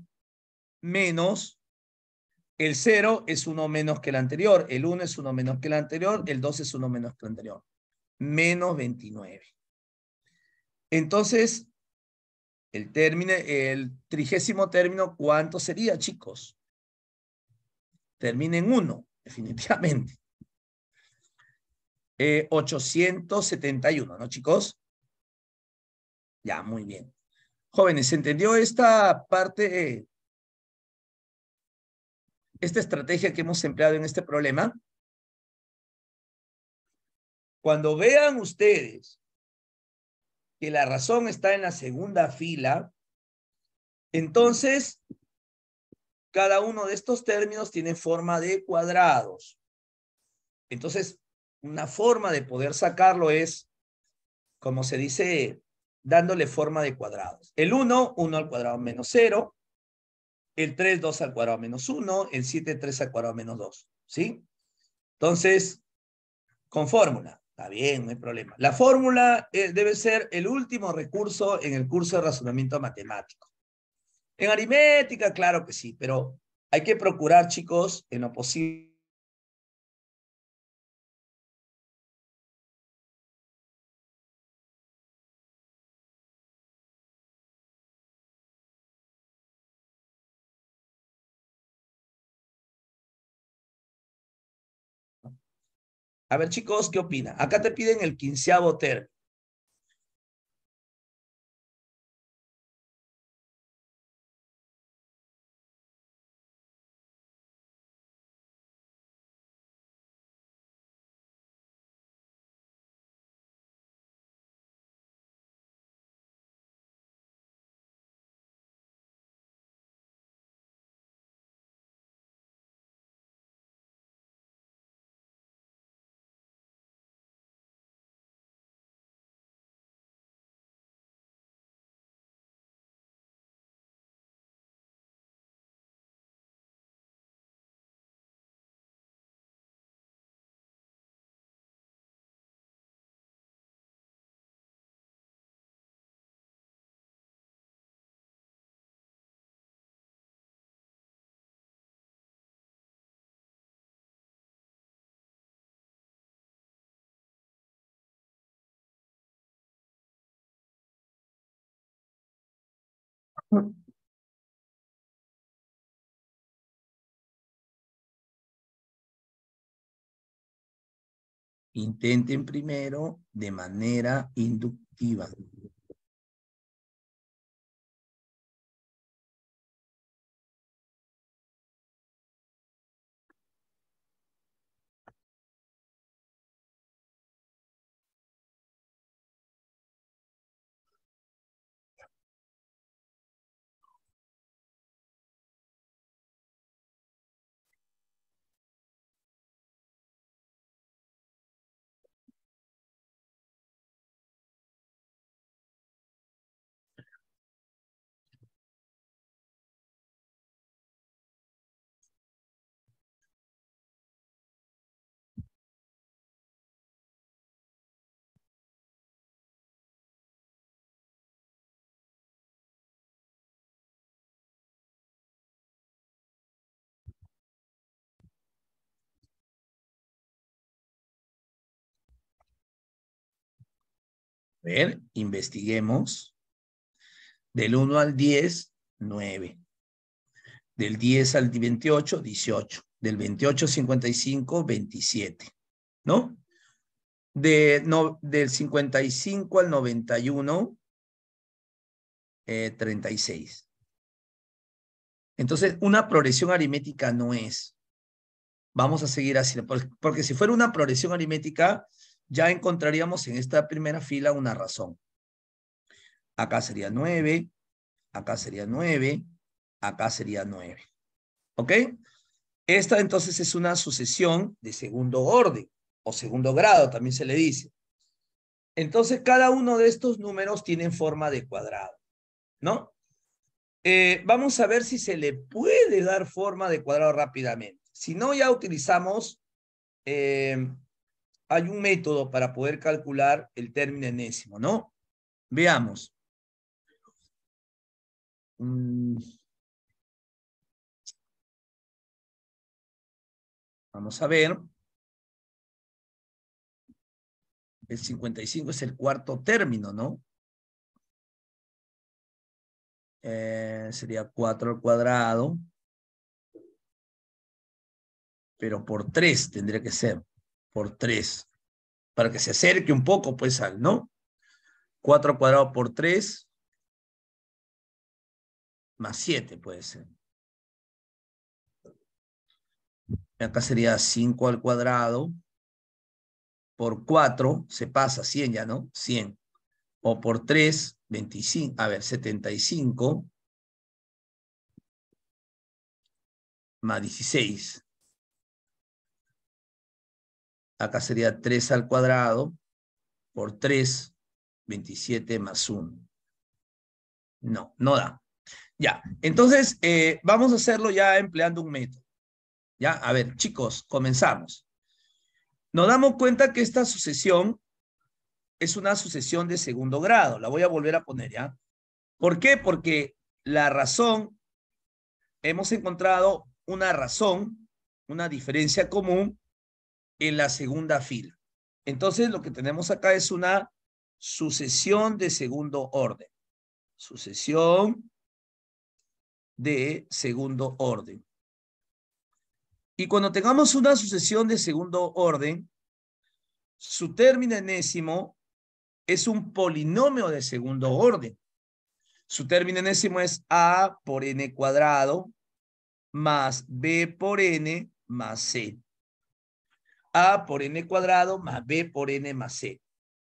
menos el 0 es 1 menos que el anterior, el 1 es 1 menos que el anterior, el 2 es 1 menos que el anterior, menos 29. Entonces, el, término, el trigésimo término, ¿cuánto sería, chicos? Termina en 1, definitivamente eh, 871, ¿no, chicos? Ya, muy bien. Jóvenes, ¿se entendió esta parte, esta estrategia que hemos empleado en este problema? Cuando vean ustedes que la razón está en la segunda fila, entonces cada uno de estos términos tiene forma de cuadrados. Entonces, una forma de poder sacarlo es, como se dice, dándole forma de cuadrados. El 1, 1 al cuadrado menos 0. El 3, 2 al cuadrado menos 1. El 7, 3 al cuadrado menos 2. ¿Sí? Entonces, con fórmula. Está bien, no hay problema. La fórmula eh, debe ser el último recurso en el curso de razonamiento matemático. En aritmética, claro que sí, pero hay que procurar, chicos, en lo posible A ver, chicos, ¿qué opina? Acá te piden el quinceavo ter. Intenten primero de manera inductiva. A ver, investiguemos. Del 1 al 10, 9. Del 10 al 28, 18. Del 28 al 55, 27. ¿No? De, no, del 55 al 91, 36. Eh, Entonces, una progresión aritmética no es. Vamos a seguir así, porque si fuera una progresión aritmética, ya encontraríamos en esta primera fila una razón. Acá sería 9, acá sería 9, acá sería 9. ¿Ok? Esta entonces es una sucesión de segundo orden o segundo grado, también se le dice. Entonces, cada uno de estos números tiene forma de cuadrado, ¿no? Eh, vamos a ver si se le puede dar forma de cuadrado rápidamente. Si no, ya utilizamos eh, hay un método para poder calcular el término enésimo, ¿no? Veamos. Mm. Vamos a ver. El 55 es el cuarto término, ¿no? Eh, sería 4 al cuadrado. Pero por 3 tendría que ser por 3, para que se acerque un poco pues al, ¿no? 4 al cuadrado por 3 más 7 puede ser. Acá sería 5 al cuadrado por 4, se pasa 100 ya, ¿no? 100. O por 3, 25, a ver, 75 más 16. Acá sería 3 al cuadrado por 3, 27 más 1. No, no da. Ya, entonces eh, vamos a hacerlo ya empleando un método. Ya, a ver, chicos, comenzamos. Nos damos cuenta que esta sucesión es una sucesión de segundo grado. La voy a volver a poner, ¿ya? ¿Por qué? Porque la razón, hemos encontrado una razón, una diferencia común en la segunda fila. Entonces, lo que tenemos acá es una sucesión de segundo orden. Sucesión de segundo orden. Y cuando tengamos una sucesión de segundo orden, su término enésimo es un polinomio de segundo orden. Su término enésimo es a por n cuadrado más b por n más c. A por n cuadrado más B por n más C.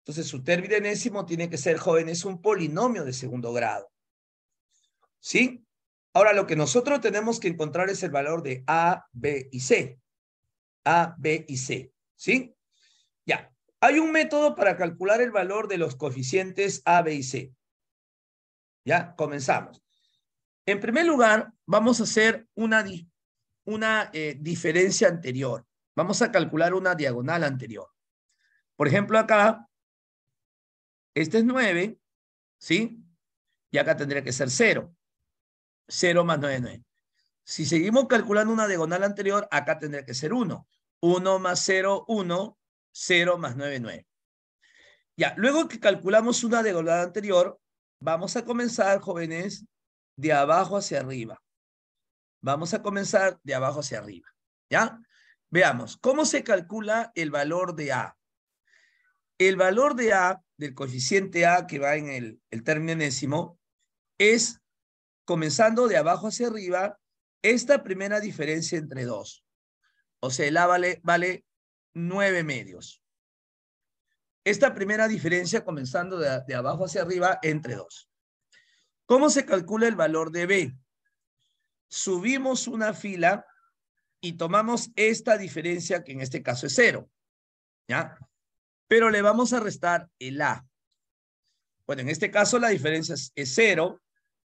Entonces su término enésimo tiene que ser, joven, es un polinomio de segundo grado. ¿Sí? Ahora lo que nosotros tenemos que encontrar es el valor de A, B y C. A, B y C. ¿Sí? Ya. Hay un método para calcular el valor de los coeficientes A, B y C. Ya, comenzamos. En primer lugar, vamos a hacer una, una eh, diferencia anterior. Vamos a calcular una diagonal anterior. Por ejemplo, acá, este es 9, ¿sí? Y acá tendría que ser 0. 0 más 9, 9. Si seguimos calculando una diagonal anterior, acá tendría que ser 1. 1 más 0, 1. 0 más 9, 9. Ya, luego que calculamos una diagonal anterior, vamos a comenzar, jóvenes, de abajo hacia arriba. Vamos a comenzar de abajo hacia arriba. ¿Ya? Veamos, ¿cómo se calcula el valor de A? El valor de A, del coeficiente A que va en el, término enésimo, es, comenzando de abajo hacia arriba, esta primera diferencia entre dos. O sea, el A vale, nueve medios. Esta primera diferencia comenzando de, abajo hacia arriba entre dos. ¿Cómo se calcula el valor de B? Subimos una fila y tomamos esta diferencia, que en este caso es cero, ¿ya? Pero le vamos a restar el A. Bueno, en este caso la diferencia es, cero,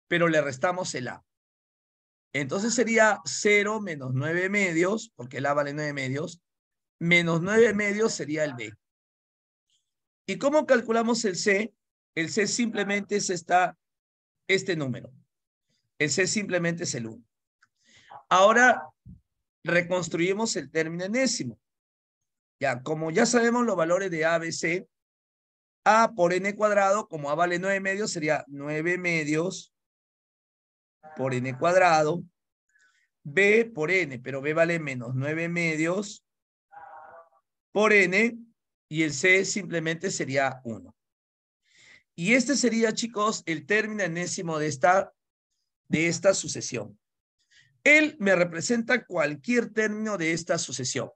pero le restamos el A. Entonces sería cero menos nueve medios, porque el A vale nueve medios, menos nueve medios sería el B. ¿Y cómo calculamos el C? El C simplemente es este número. El C simplemente es el 1. Ahora, reconstruimos el término enésimo. Ya, como ya sabemos los valores de ABC, A por n cuadrado, como A vale 9 medios, sería 9 medios por n cuadrado. B por n, pero B vale menos 9 medios por n, y el C simplemente sería 1. Y este sería, chicos, el término enésimo de esta, de esta sucesión. Él me representa cualquier término de esta sucesión.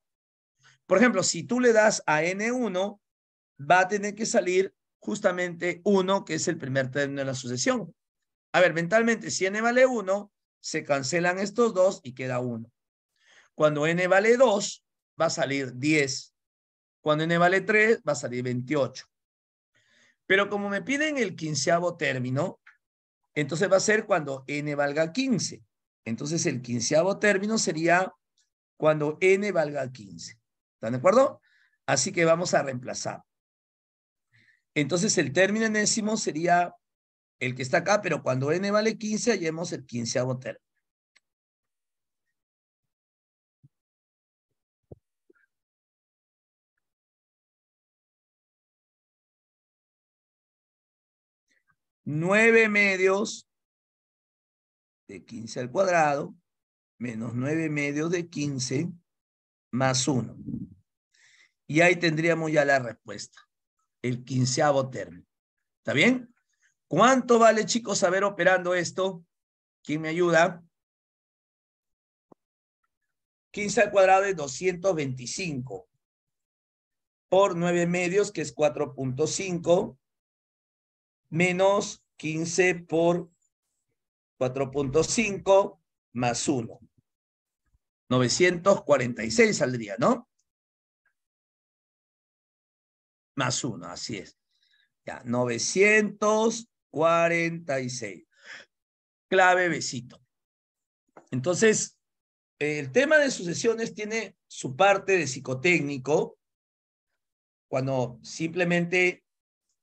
Por ejemplo, si tú le das a N1, va a tener que salir justamente 1, que es el primer término de la sucesión. A ver, mentalmente, si N vale 1, se cancelan estos dos y queda 1. Cuando N vale 2, va a salir 10. Cuando N vale 3, va a salir 28. Pero como me piden el quinceavo término, entonces va a ser cuando N valga 15. Entonces el quinceavo término sería cuando n valga 15. ¿Están de acuerdo? Así que vamos a reemplazar. Entonces el término enésimo sería el que está acá, pero cuando n vale 15, hallemos el quinceavo término. Nueve medios de 15 al cuadrado, menos 9 medios de 15, más 1. Y ahí tendríamos ya la respuesta, el quinceavo término. ¿Está bien? ¿Cuánto vale, chicos, saber operando esto? ¿Quién me ayuda? 15 al cuadrado es 225 por 9 medios, que es 4.5, menos 15 por 4.5 más 1. 946 saldría, ¿no? Más 1, así es. Ya, 946. Clave besito. Entonces, el tema de sucesiones tiene su parte de psicotécnico, cuando simplemente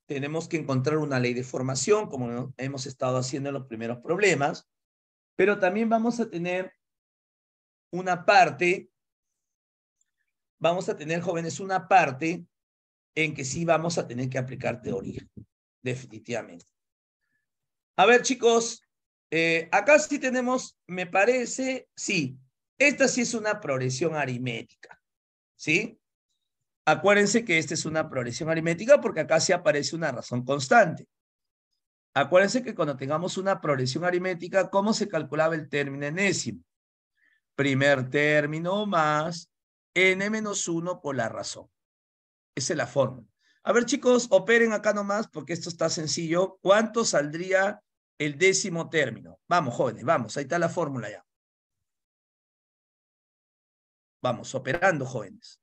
tenemos que encontrar una ley de formación, como hemos estado haciendo en los primeros problemas, pero también vamos a tener una parte, vamos a tener jóvenes una parte en que sí vamos a tener que aplicar teoría, definitivamente. A ver, chicos, eh, acá sí tenemos, me parece, sí, esta sí es una progresión aritmética, ¿sí? Acuérdense que esta es una progresión aritmética porque acá se aparece una razón constante. Acuérdense que cuando tengamos una progresión aritmética, ¿cómo se calculaba el término enésimo? Primer término más n menos 1 por la razón. Esa es la fórmula. A ver, chicos, operen acá nomás porque esto está sencillo. ¿Cuánto saldría el décimo término? Vamos, jóvenes, vamos. Ahí está la fórmula ya. Vamos, operando, jóvenes.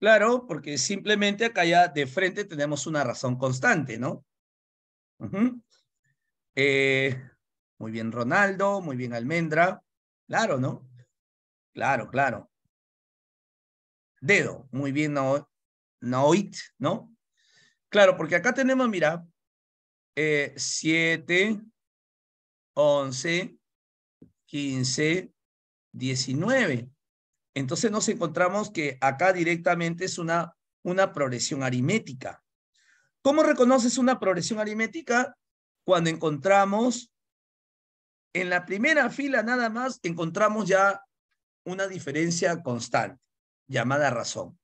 Claro, porque simplemente acá ya de frente tenemos una razón constante, ¿no? Eh, muy bien Ronaldo, muy bien Almendra. Claro, ¿no? Claro, claro. Dedo, muy bien Noit, ¿no? Claro, porque acá tenemos, mira, 7, 11, 15, 19. Entonces nos encontramos que acá directamente es una, una progresión aritmética. ¿Cómo reconoces una progresión aritmética? Cuando encontramos en la primera fila nada más, encontramos ya una diferencia constante, llamada razón.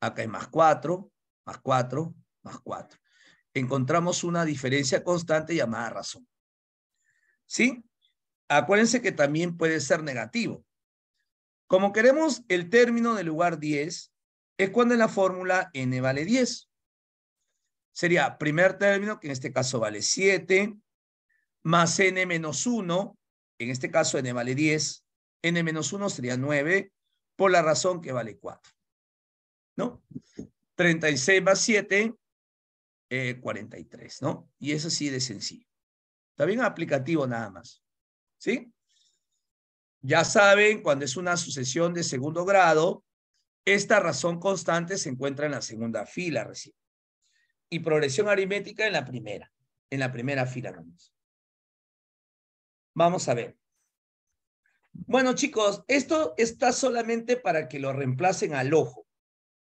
Acá hay más 4, más 4, más 4. Encontramos una diferencia constante llamada razón. ¿Sí? Acuérdense que también puede ser negativo. Como queremos el término de lugar 10, es cuando en la fórmula n vale 10. Sería primer término, que en este caso vale 7, más n menos 1, en este caso n vale 10, n menos 1 sería 9, por la razón que vale 4. ¿No? 36 más 7, 43, eh, ¿no? Y es así de sencillo. Está bien aplicativo nada más. ¿Sí? Ya saben, cuando es una sucesión de segundo grado, esta razón constante se encuentra en la segunda fila recién. Y progresión aritmética en la primera, en la primera fila nomás. Vamos a ver. Bueno, chicos, esto está solamente para que lo reemplacen al ojo.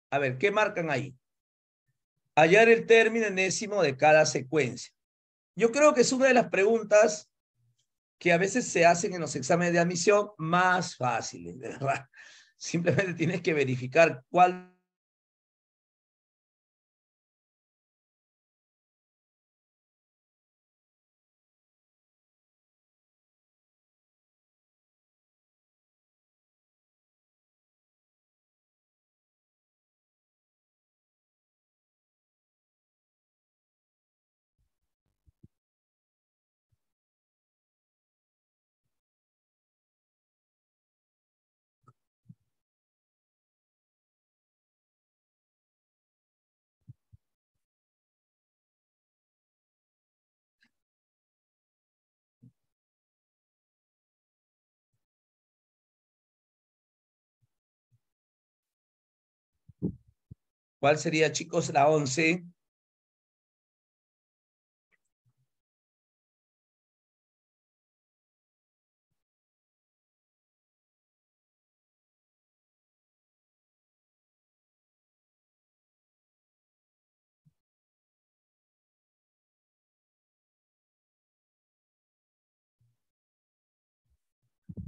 A ver, ¿qué marcan ahí? Hallar el término enésimo de cada secuencia. Yo creo que es una de las preguntas que a veces se hacen en los exámenes de admisión más fáciles, verdad. Simplemente tienes que verificar cuál ¿Cuál sería, chicos, la once?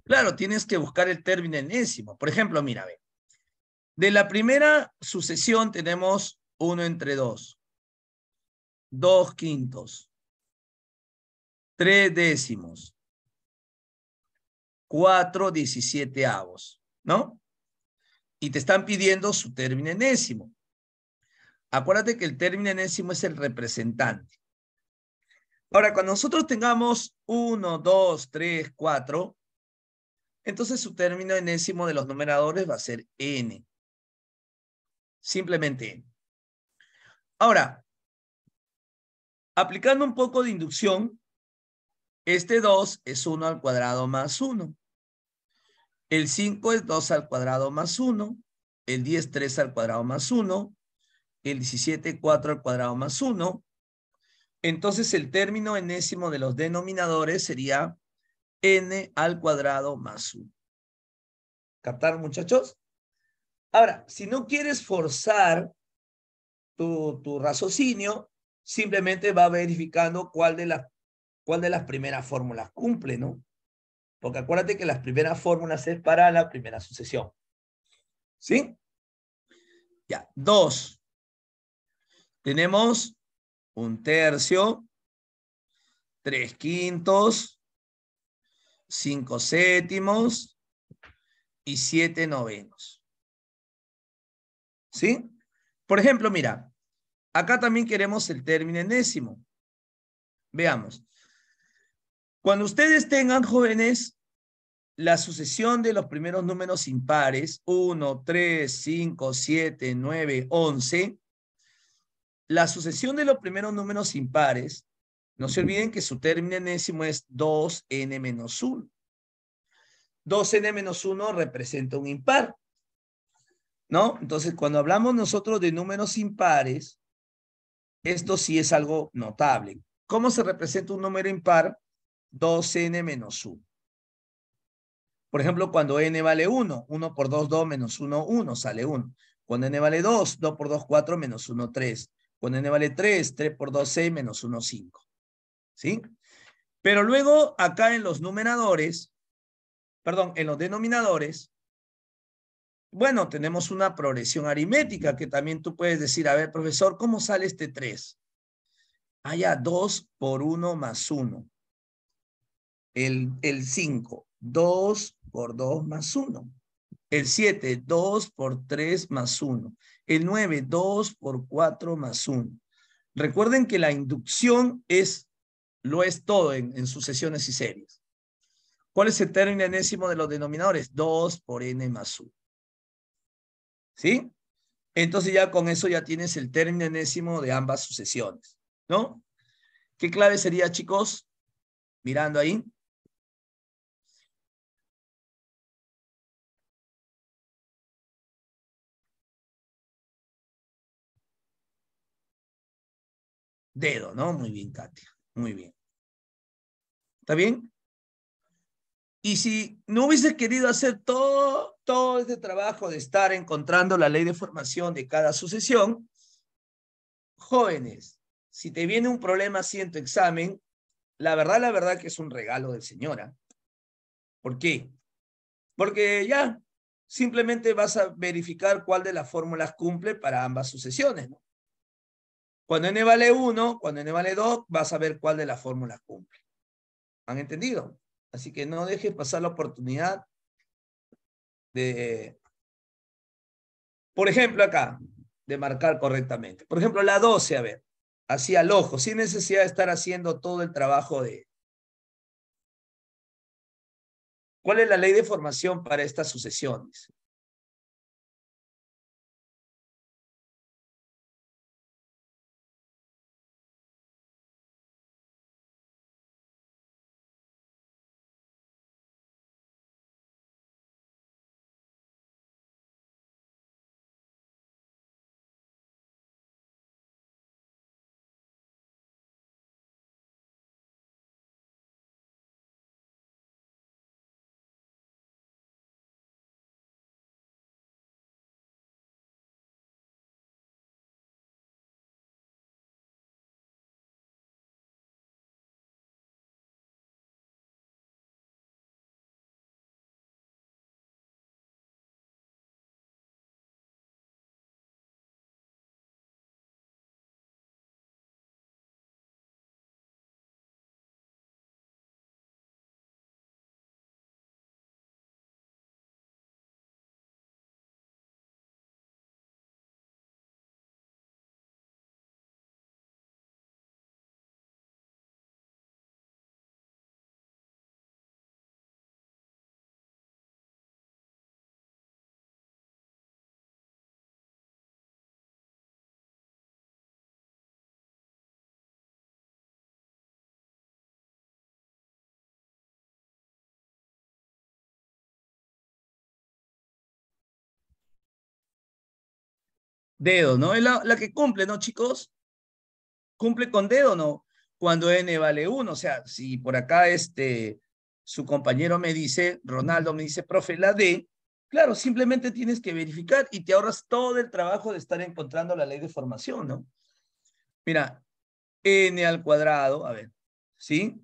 Claro, tienes que buscar el término enésimo. Por ejemplo, mira, de la primera sucesión tenemos uno entre dos, dos quintos, tres décimos, cuatro diecisieteavos, ¿no? Y te están pidiendo su término enésimo. Acuérdate que el término enésimo es el representante. Ahora, cuando nosotros tengamos uno, dos, tres, cuatro, entonces su término enésimo de los numeradores va a ser n simplemente. Ahora, aplicando un poco de inducción, este 2 es 1 al cuadrado más 1. El 5 es 2 al cuadrado más 1. El 10 3 al cuadrado más 1. El 17 4 al cuadrado más 1. Entonces el término enésimo de los denominadores sería n al cuadrado más 1. ¿Captaron muchachos? Ahora, si no quieres forzar tu, raciocinio, simplemente va verificando cuál de, las, cuál de las primeras fórmulas cumple, ¿no? Porque acuérdate que las primeras fórmulas es para la primera sucesión. ¿Sí? Ya, dos. Tenemos un tercio, tres quintos, cinco séptimos y siete novenos. ¿Sí? Por ejemplo, mira, acá también queremos el término enésimo. Veamos. Cuando ustedes tengan jóvenes la sucesión de los primeros números impares, 1, 3, 5, 7, 9, 11, la sucesión de los primeros números impares, no se olviden que su término enésimo es 2n-1. 2n-1 representa un impar. ¿no? Entonces, cuando hablamos nosotros de números impares, esto sí es algo notable. ¿Cómo se representa un número impar? 2n menos 1. Por ejemplo, cuando n vale 1, 1 por 2, 2 menos 1, 1, sale 1. Cuando n vale 2, 2 por 2, 4 menos 1, 3. Cuando n vale 3, 3 por 2, 6 menos 1, 5. ¿Sí? Pero luego acá en los numeradores, perdón, en los denominadores, bueno, tenemos una progresión aritmética que también tú puedes decir, a ver, profesor, ¿cómo sale este 3? Haya 2 por 1 más 1. El 5, 2 por 2 más 1. El 7, 2 por 3 más 1. El 9, 2 por 4 más 1. Recuerden que la inducción es, lo es todo en sucesiones y series. ¿Cuál es el término enésimo de los denominadores? 2 por n más 1. ¿sí? Entonces ya con eso ya tienes el término enésimo de ambas sucesiones, ¿no? ¿Qué clave sería, chicos? Mirando ahí. Dedo, ¿no? Muy bien, Katia. Muy bien. ¿Está bien? Y si no hubiese querido hacer todo, todo este trabajo de estar encontrando la ley de formación de cada sucesión, jóvenes, si te viene un problema así examen, la verdad, la verdad que es un regalo del señora. ¿ah? ¿Por qué? Porque ya simplemente vas a verificar cuál de las fórmulas cumple para ambas sucesiones. Cuando n vale 1, cuando n vale 2, vas a ver cuál de las fórmulas cumple. ¿Han entendido? Así que no dejes pasar la oportunidad de, por ejemplo, acá, de marcar correctamente. Por ejemplo, la 12, a ver, hacia el ojo, sin necesidad de estar haciendo todo el trabajo de... ¿Cuál es la ley de formación para estas sucesiones? dedo, ¿no? Es la, que cumple, ¿no, chicos? Cumple con dedo, ¿no? Cuando n vale 1, o sea, si por acá este, su compañero me dice, Ronaldo me dice, profe, la D, claro, simplemente tienes que verificar y te ahorras todo el trabajo de estar encontrando la ley de formación, ¿no? Mira, n al cuadrado, a ver, ¿sí?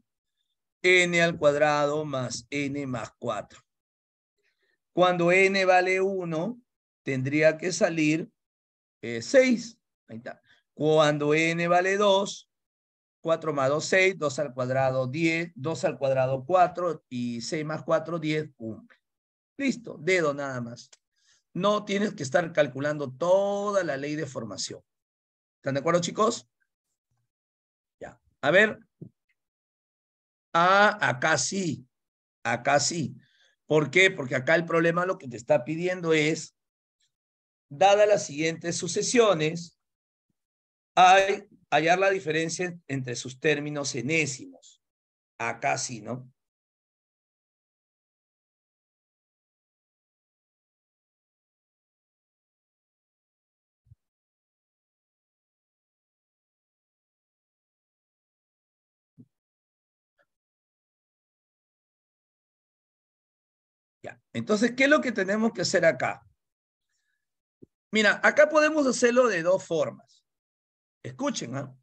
n al cuadrado más n más 4. Cuando n vale 1, tendría que salir eh, 6. Ahí está. Cuando n vale 2, 4 más 2, 6, 2 al cuadrado, 10, 2 al cuadrado, 4 y 6 más 4, 10, cumple. Listo, dedo nada más. No tienes que estar calculando toda la ley de formación. ¿Están de acuerdo, chicos? Ya. A ver. Ah, acá sí. Acá sí. ¿Por qué? Porque acá el problema lo que te está pidiendo es Dada las siguientes sucesiones, hay hallar la diferencia entre sus términos enésimos. Acá sí, ¿no? Ya. Entonces, ¿qué es lo que tenemos que hacer acá? Mira, acá podemos hacerlo de dos formas. Escuchen, ¿ah?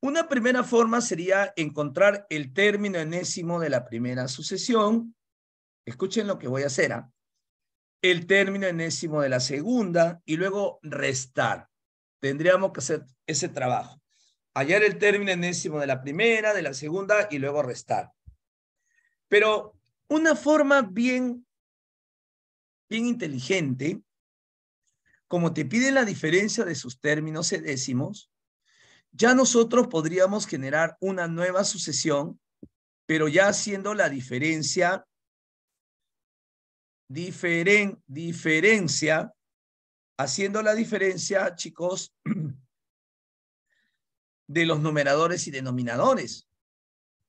Una primera forma sería encontrar el término enésimo de la primera sucesión. Escuchen lo que voy a hacer. ¿eh? El término enésimo de la segunda y luego restar. Tendríamos que hacer ese trabajo. Hallar el término enésimo de la primera, de la segunda y luego restar. Pero una forma bien, bien inteligente como te piden la diferencia de sus términos décimos, ya nosotros podríamos generar una nueva sucesión, pero ya haciendo la diferencia, diferencia, haciendo la diferencia, chicos, de los numeradores y denominadores.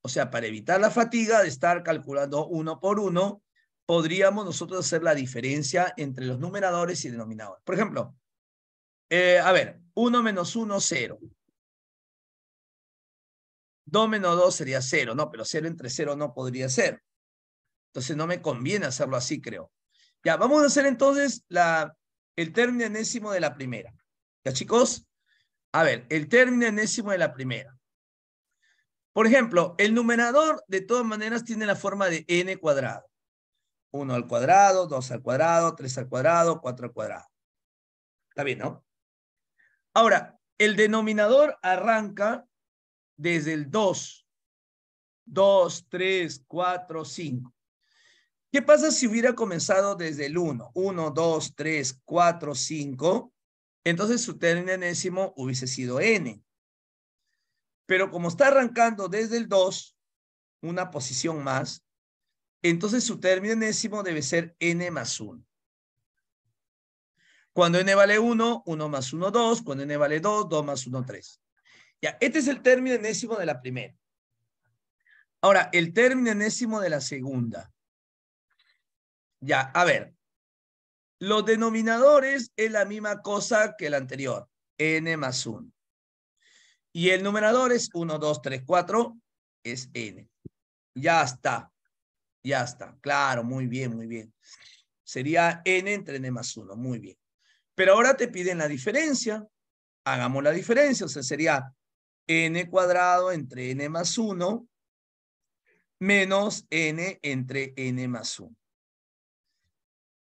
O sea, para evitar la fatiga de estar calculando uno por uno, podríamos nosotros hacer la diferencia entre los numeradores y denominadores. Por ejemplo, eh, a ver, 1 menos 1, 0. 2 menos 2 sería 0, no, pero 0 entre 0 no podría ser. Entonces no me conviene hacerlo así, creo. Ya, vamos a hacer entonces la, el término enésimo de la primera. ¿Ya, chicos? A ver, el término enésimo de la primera. Por ejemplo, el numerador de todas maneras tiene la forma de n cuadrado. 1 al cuadrado, 2 al cuadrado, 3 al cuadrado, 4 al cuadrado. Está bien, ¿no? Ahora, el denominador arranca desde el 2. 2, 3, 4, 5. ¿Qué pasa si hubiera comenzado desde el 1? 1, 2, 3, 4, 5. Entonces su término enésimo hubiese sido n. Pero como está arrancando desde el 2, una posición más, entonces su término enésimo debe ser n más 1. Cuando n vale 1, 1 más 1, 2. Cuando n vale 2, 2 más 1, 3. Ya, este es el término enésimo de la primera. Ahora, el término enésimo de la segunda. Ya, a ver. Los denominadores es la misma cosa que el anterior, n más 1. Y el numerador es 1, 2, 3, 4, es n. Ya está. Ya está, claro, muy bien, muy bien. Sería n entre n más 1, muy bien. Pero ahora te piden la diferencia. Hagamos la diferencia, o sea, sería n cuadrado entre n más 1 menos n entre n más 1.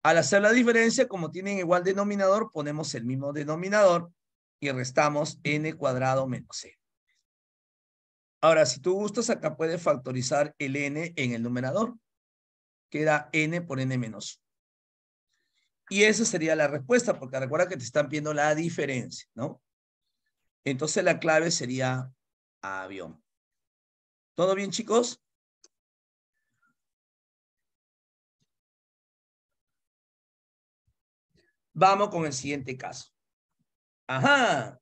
Al hacer la diferencia, como tienen igual denominador, ponemos el mismo denominador y restamos n cuadrado menos n. Ahora, si tú gustas, acá puedes factorizar el n en el numerador queda n por n menos. Y esa sería la respuesta, porque recuerda que te están pidiendo la diferencia, ¿no? Entonces la clave sería avión. ¿Todo bien, chicos? Vamos con el siguiente caso. Ajá.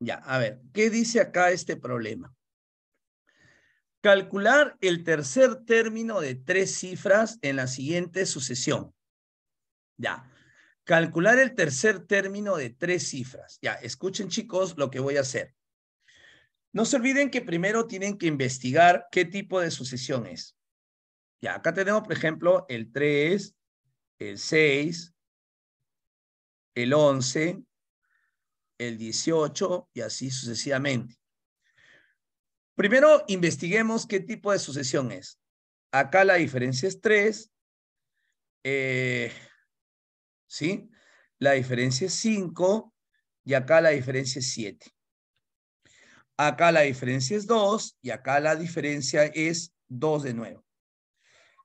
Ya, a ver, ¿qué dice acá este problema? Calcular el tercer término de tres cifras en la siguiente sucesión. Ya. Calcular el tercer término de tres cifras. Ya, escuchen chicos lo que voy a hacer. No se olviden que primero tienen que investigar qué tipo de sucesión es. Ya, acá tenemos, por ejemplo, el 3, el 6, el 11, el 18 y así sucesivamente. Primero, investiguemos qué tipo de sucesión es. Acá la diferencia es 3. Eh, ¿Sí? La diferencia es 5 y acá la diferencia es 7. Acá la diferencia es 2 y acá la diferencia es 2 de nuevo.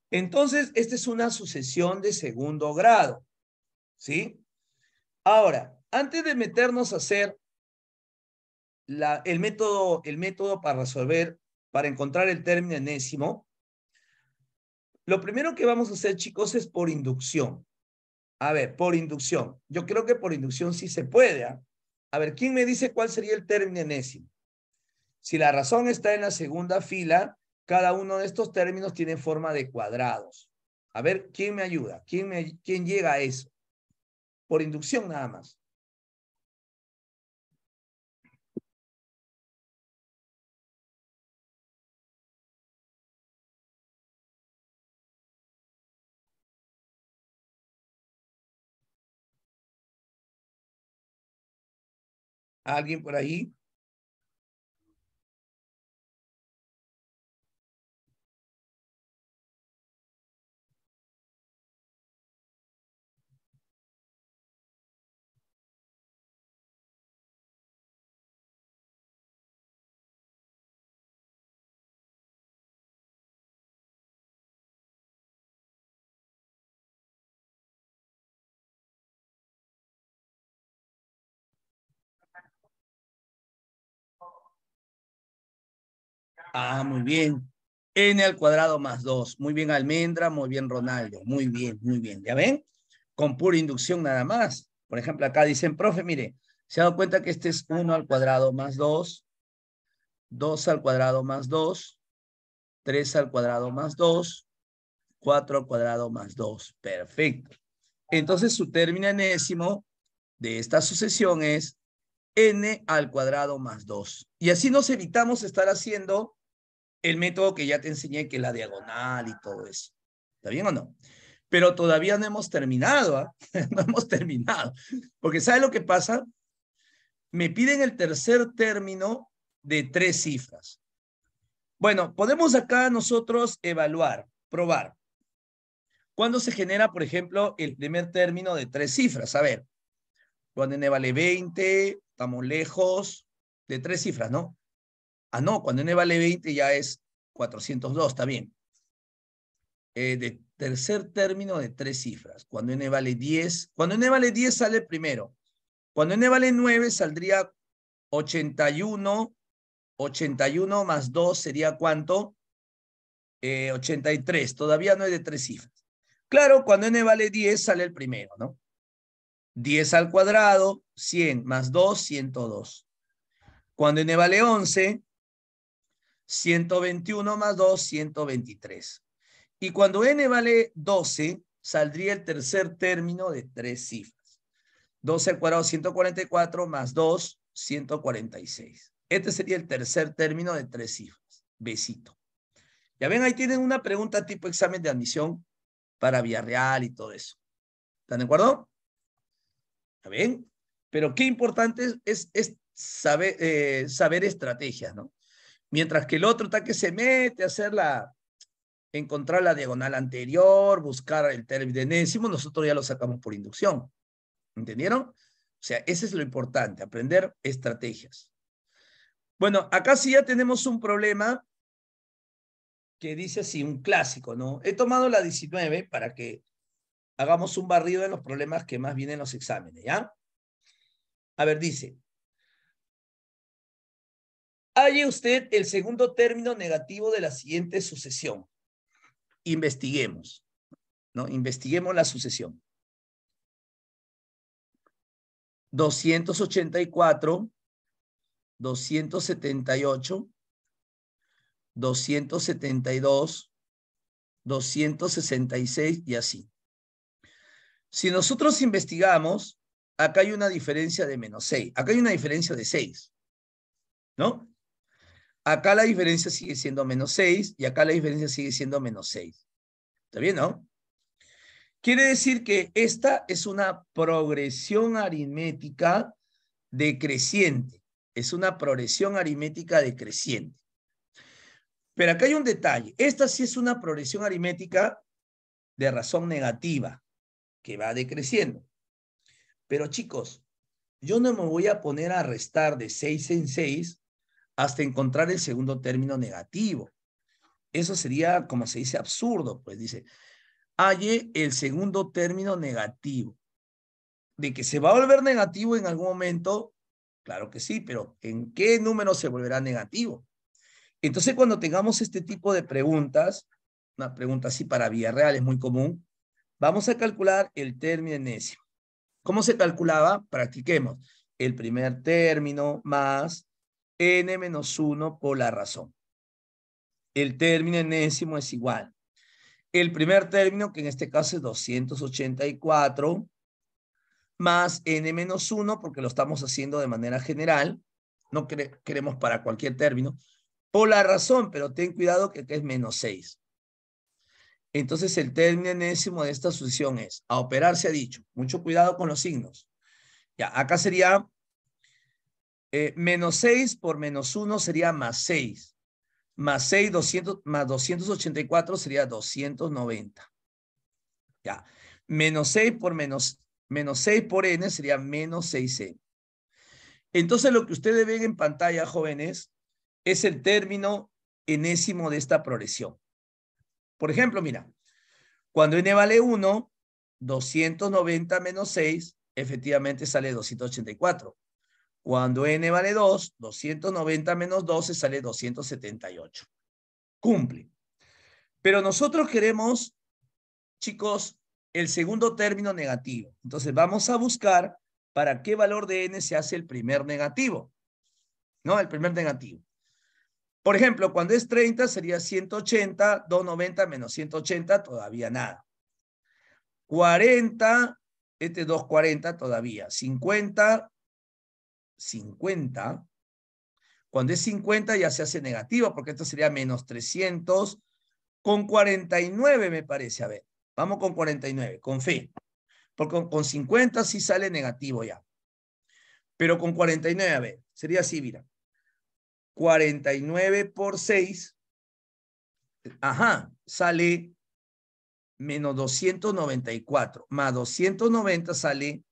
Entonces, esta es una sucesión de segundo grado. ¿Sí? Ahora, antes de meternos a hacer el, método, el método para resolver, para encontrar el término enésimo, lo primero que vamos a hacer, chicos, es por inducción. A ver, por inducción. Yo creo que por inducción sí se puede. ¿ah? A ver, ¿quién me dice cuál sería el término enésimo? Si la razón está en la segunda fila, cada uno de estos términos tiene forma de cuadrados. A ver, ¿quién me ayuda? quién llega a eso? Por inducción nada más. alguien por ahí Ah, muy bien. N al cuadrado más 2. Muy bien, Almendra. Muy bien, Ronaldo. Muy bien, muy bien. ¿Ya ven? Con pura inducción nada más. Por ejemplo, acá dicen, profe, mire, se ha dado cuenta que este es 1 al cuadrado más 2, 2 al cuadrado más 2, 3 al cuadrado más 2, 4 al cuadrado más 2. Perfecto. Entonces su término enésimo de esta sucesión es n al cuadrado más 2. Y así nos evitamos estar haciendo el método que ya te enseñé, que la diagonal y todo eso. ¿Está bien o no? Pero todavía no hemos terminado, ¿ah? no hemos terminado. Porque ¿sabe lo que pasa? Me piden el tercer término de tres cifras. Bueno, podemos acá nosotros evaluar, probar. ¿Cuándo se genera, por ejemplo, el primer término de tres cifras? A ver, cuando n vale 20, estamos lejos de tres cifras, ¿no? Ah, no, cuando n vale 20 ya es 402, está bien. Eh, de tercer término de tres cifras. Cuando n vale 10, cuando n vale 10 sale primero. Cuando n vale 9 saldría 81, 81 más 2 sería cuánto? 83, eh, todavía no es de tres cifras. Claro, cuando n vale 10 sale el primero, ¿no? 10 al cuadrado, 100 más 2, 102. Cuando n vale 11, 121 más 2, 123. Y cuando n vale 12, saldría el tercer término de tres cifras. 12 al cuadrado, 144 más 2, 146. Este sería el tercer término de tres cifras. Besito. Ya ven, ahí tienen una pregunta tipo examen de admisión para Villarreal y todo eso. ¿Están de acuerdo? Está bien? Pero qué importante es, saber, eh, saber estrategias, ¿no? Mientras que el otro está que se mete a hacer la, encontrar la diagonal anterior, buscar el término enésimo, nosotros ya lo sacamos por inducción. ¿Entendieron? O sea, eso es lo importante, aprender estrategias. Bueno, acá sí ya tenemos un problema que dice así, un clásico, ¿no? He tomado la 19 para que hagamos un barrido de los problemas que más vienen los exámenes, ¿ya? A ver, dice, Halle usted el segundo término negativo de la siguiente sucesión. Investiguemos, ¿no? Investiguemos la sucesión. 284, 278, 272, 266 y así. Si nosotros investigamos, acá hay una diferencia de menos 6, acá hay una diferencia de 6, ¿no? Acá la diferencia sigue siendo menos 6 y acá la diferencia sigue siendo menos 6. ¿Está bien, no? Quiere decir que esta es una progresión aritmética decreciente. Es una progresión aritmética decreciente. Pero acá hay un detalle. Esta sí es una progresión aritmética de razón negativa, que va decreciendo. Pero chicos, yo no me voy a poner a restar de 6 en 6 hasta encontrar el segundo término negativo. Eso sería, como se dice, absurdo, pues dice, halle el segundo término negativo. De que se va a volver negativo en algún momento, claro que sí, pero ¿en qué número se volverá negativo? Entonces, cuando tengamos este tipo de preguntas, una pregunta así para vía real es muy común, vamos a calcular el término enésimo. ¿Cómo se calculaba? Practiquemos. El primer término más n-1 por la razón. El término enésimo es igual. El primer término, que en este caso es 284, más n-1, porque lo estamos haciendo de manera general, no queremos para cualquier término, por la razón, pero ten cuidado que, es menos 6. Entonces el término enésimo de esta sucesión es, a operar se ha dicho, mucho cuidado con los signos. Ya, acá sería eh, menos 6 por menos 1 sería más 6. Más 6, 200, más 284 sería 290. Ya. Menos 6 por menos 6 por n sería menos 6n. Entonces lo que ustedes ven en pantalla, jóvenes, es el término enésimo de esta progresión. Por ejemplo, mira, cuando n vale 1, 290 menos 6, efectivamente sale 284. Cuando n vale 2, 290 menos 12 sale 278. Cumple. Pero nosotros queremos, chicos, el segundo término negativo. Entonces vamos a buscar para qué valor de n se hace el primer negativo. ¿No? El primer negativo. Por ejemplo, cuando es 30 sería 180, 290 menos 180, todavía nada. 40, este 240 todavía. 50, 50. Cuando es 50 ya se hace negativo porque esto sería menos 300 con 49, me parece. A ver, vamos con 49, con fe. Porque con 50 sí sale negativo ya. Pero con 49, a ver, sería así, mira. 49 por 6, ajá, sale menos 294, más 290 sale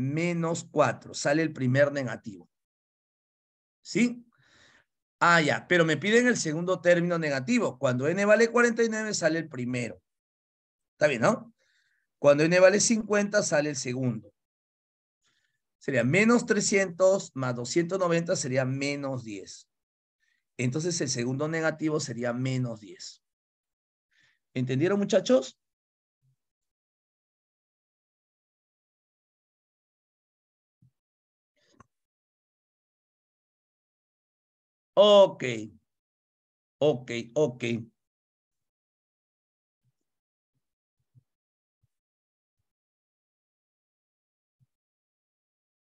menos 4. Sale el primer negativo. ¿Sí? Ah, ya, pero me piden el segundo término negativo. Cuando n vale 49 sale el primero. Está bien, ¿no? Cuando n vale 50 sale el segundo. Sería menos 300 más 290 sería menos 10. Entonces el segundo negativo sería menos 10. ¿Entendieron muchachos? Ok. Ok, ok.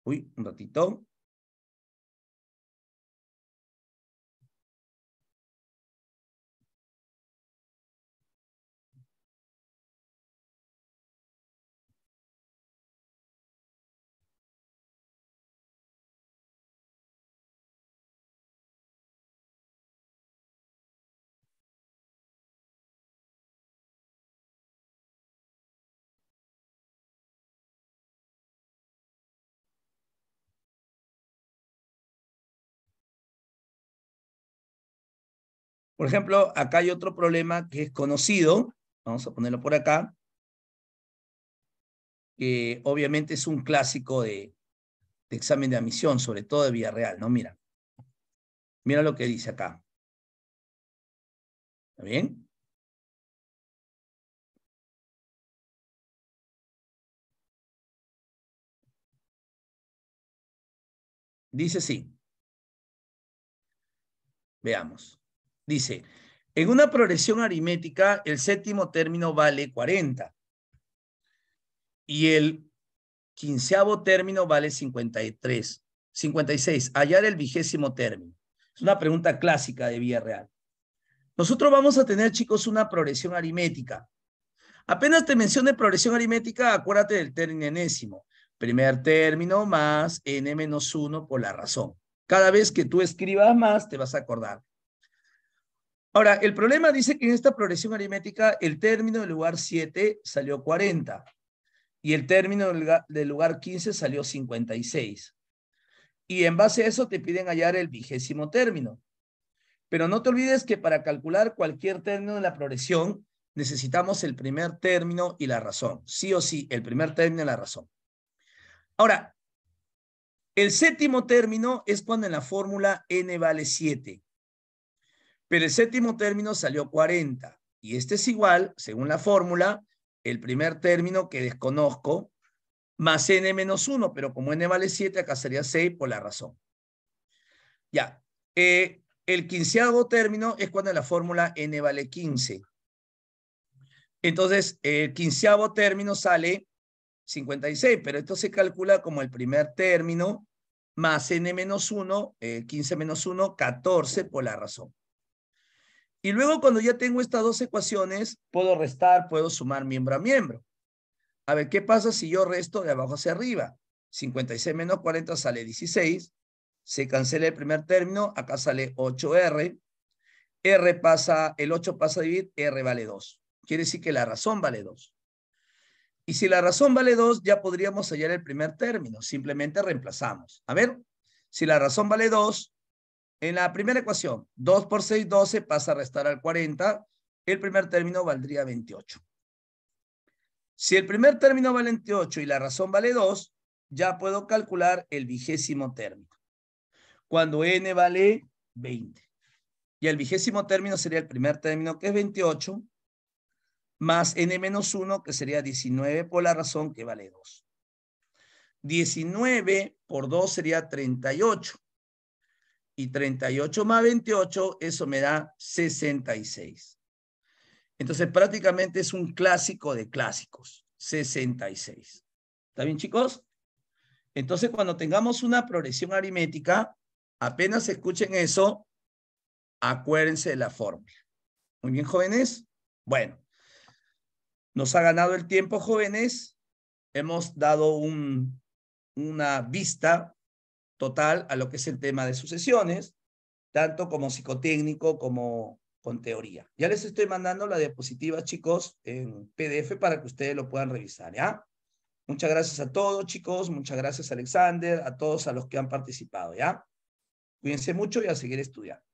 Uy, un ratito. Por ejemplo, acá hay otro problema que es conocido, vamos a ponerlo por acá, que obviamente es un clásico de, examen de admisión, sobre todo de vía real, ¿no? Mira, mira lo que dice acá. ¿Está bien? Dice sí. Veamos. Dice, en una progresión aritmética, el séptimo término vale 40 y el quinceavo término vale 53. 56. Hallar el vigésimo término. Es una pregunta clásica de vía real. Nosotros vamos a tener, chicos, una progresión aritmética. Apenas te mencione progresión aritmética, acuérdate del término enésimo. Primer término más n menos 1 por la razón. Cada vez que tú escribas más, te vas a acordar. Ahora, el problema dice que en esta progresión aritmética el término del lugar 7 salió 40 y el término del lugar, 15 salió 56. Y en base a eso te piden hallar el vigésimo término. Pero no te olvides que para calcular cualquier término de la progresión necesitamos el primer término y la razón. Sí o sí, el primer término y la razón. Ahora, el séptimo término es cuando en la fórmula n vale 7. Pero el séptimo término salió 40 y este es igual, según la fórmula, el primer término que desconozco más n menos 1, pero como n vale 7, acá sería 6 por la razón. Ya, eh, el quinceavo término es cuando la fórmula n vale 15. Entonces, el quinceavo término sale 56, pero esto se calcula como el primer término más n menos 1, 15 eh, menos 1, 14 por la razón. Y luego cuando ya tengo estas dos ecuaciones, puedo restar, puedo sumar miembro a miembro. A ver, ¿qué pasa si yo resto de abajo hacia arriba? 56 menos 40 sale 16. Se cancela el primer término, acá sale 8R. R pasa, el 8 pasa a dividir, R vale 2. Quiere decir que la razón vale 2. Y si la razón vale 2, ya podríamos hallar el primer término. Simplemente reemplazamos. A ver, si la razón vale 2, en la primera ecuación, 2 por 6, 12, pasa a restar al 40. El primer término valdría 28. Si el primer término vale 28 y la razón vale 2, ya puedo calcular el vigésimo término. Cuando n vale 20. Y el vigésimo término sería el primer término, que es 28, más n menos 1, que sería 19, por la razón que vale 2. 19 por 2 sería 38 y 38 más 28, eso me da 66. Entonces prácticamente es un clásico de clásicos, 66. ¿Está bien chicos? Entonces cuando tengamos una progresión aritmética, apenas escuchen eso, acuérdense de la fórmula. Muy bien jóvenes. Bueno, nos ha ganado el tiempo jóvenes. Hemos dado un, una vista total a lo que es el tema de sucesiones, tanto como psicotécnico como con teoría. Ya les estoy mandando la diapositiva, chicos, en PDF para que ustedes lo puedan revisar, ¿ya? Muchas gracias a todos, chicos. Muchas gracias, Alexander, a todos a los que han participado, ¿ya? Cuídense mucho y a seguir estudiando.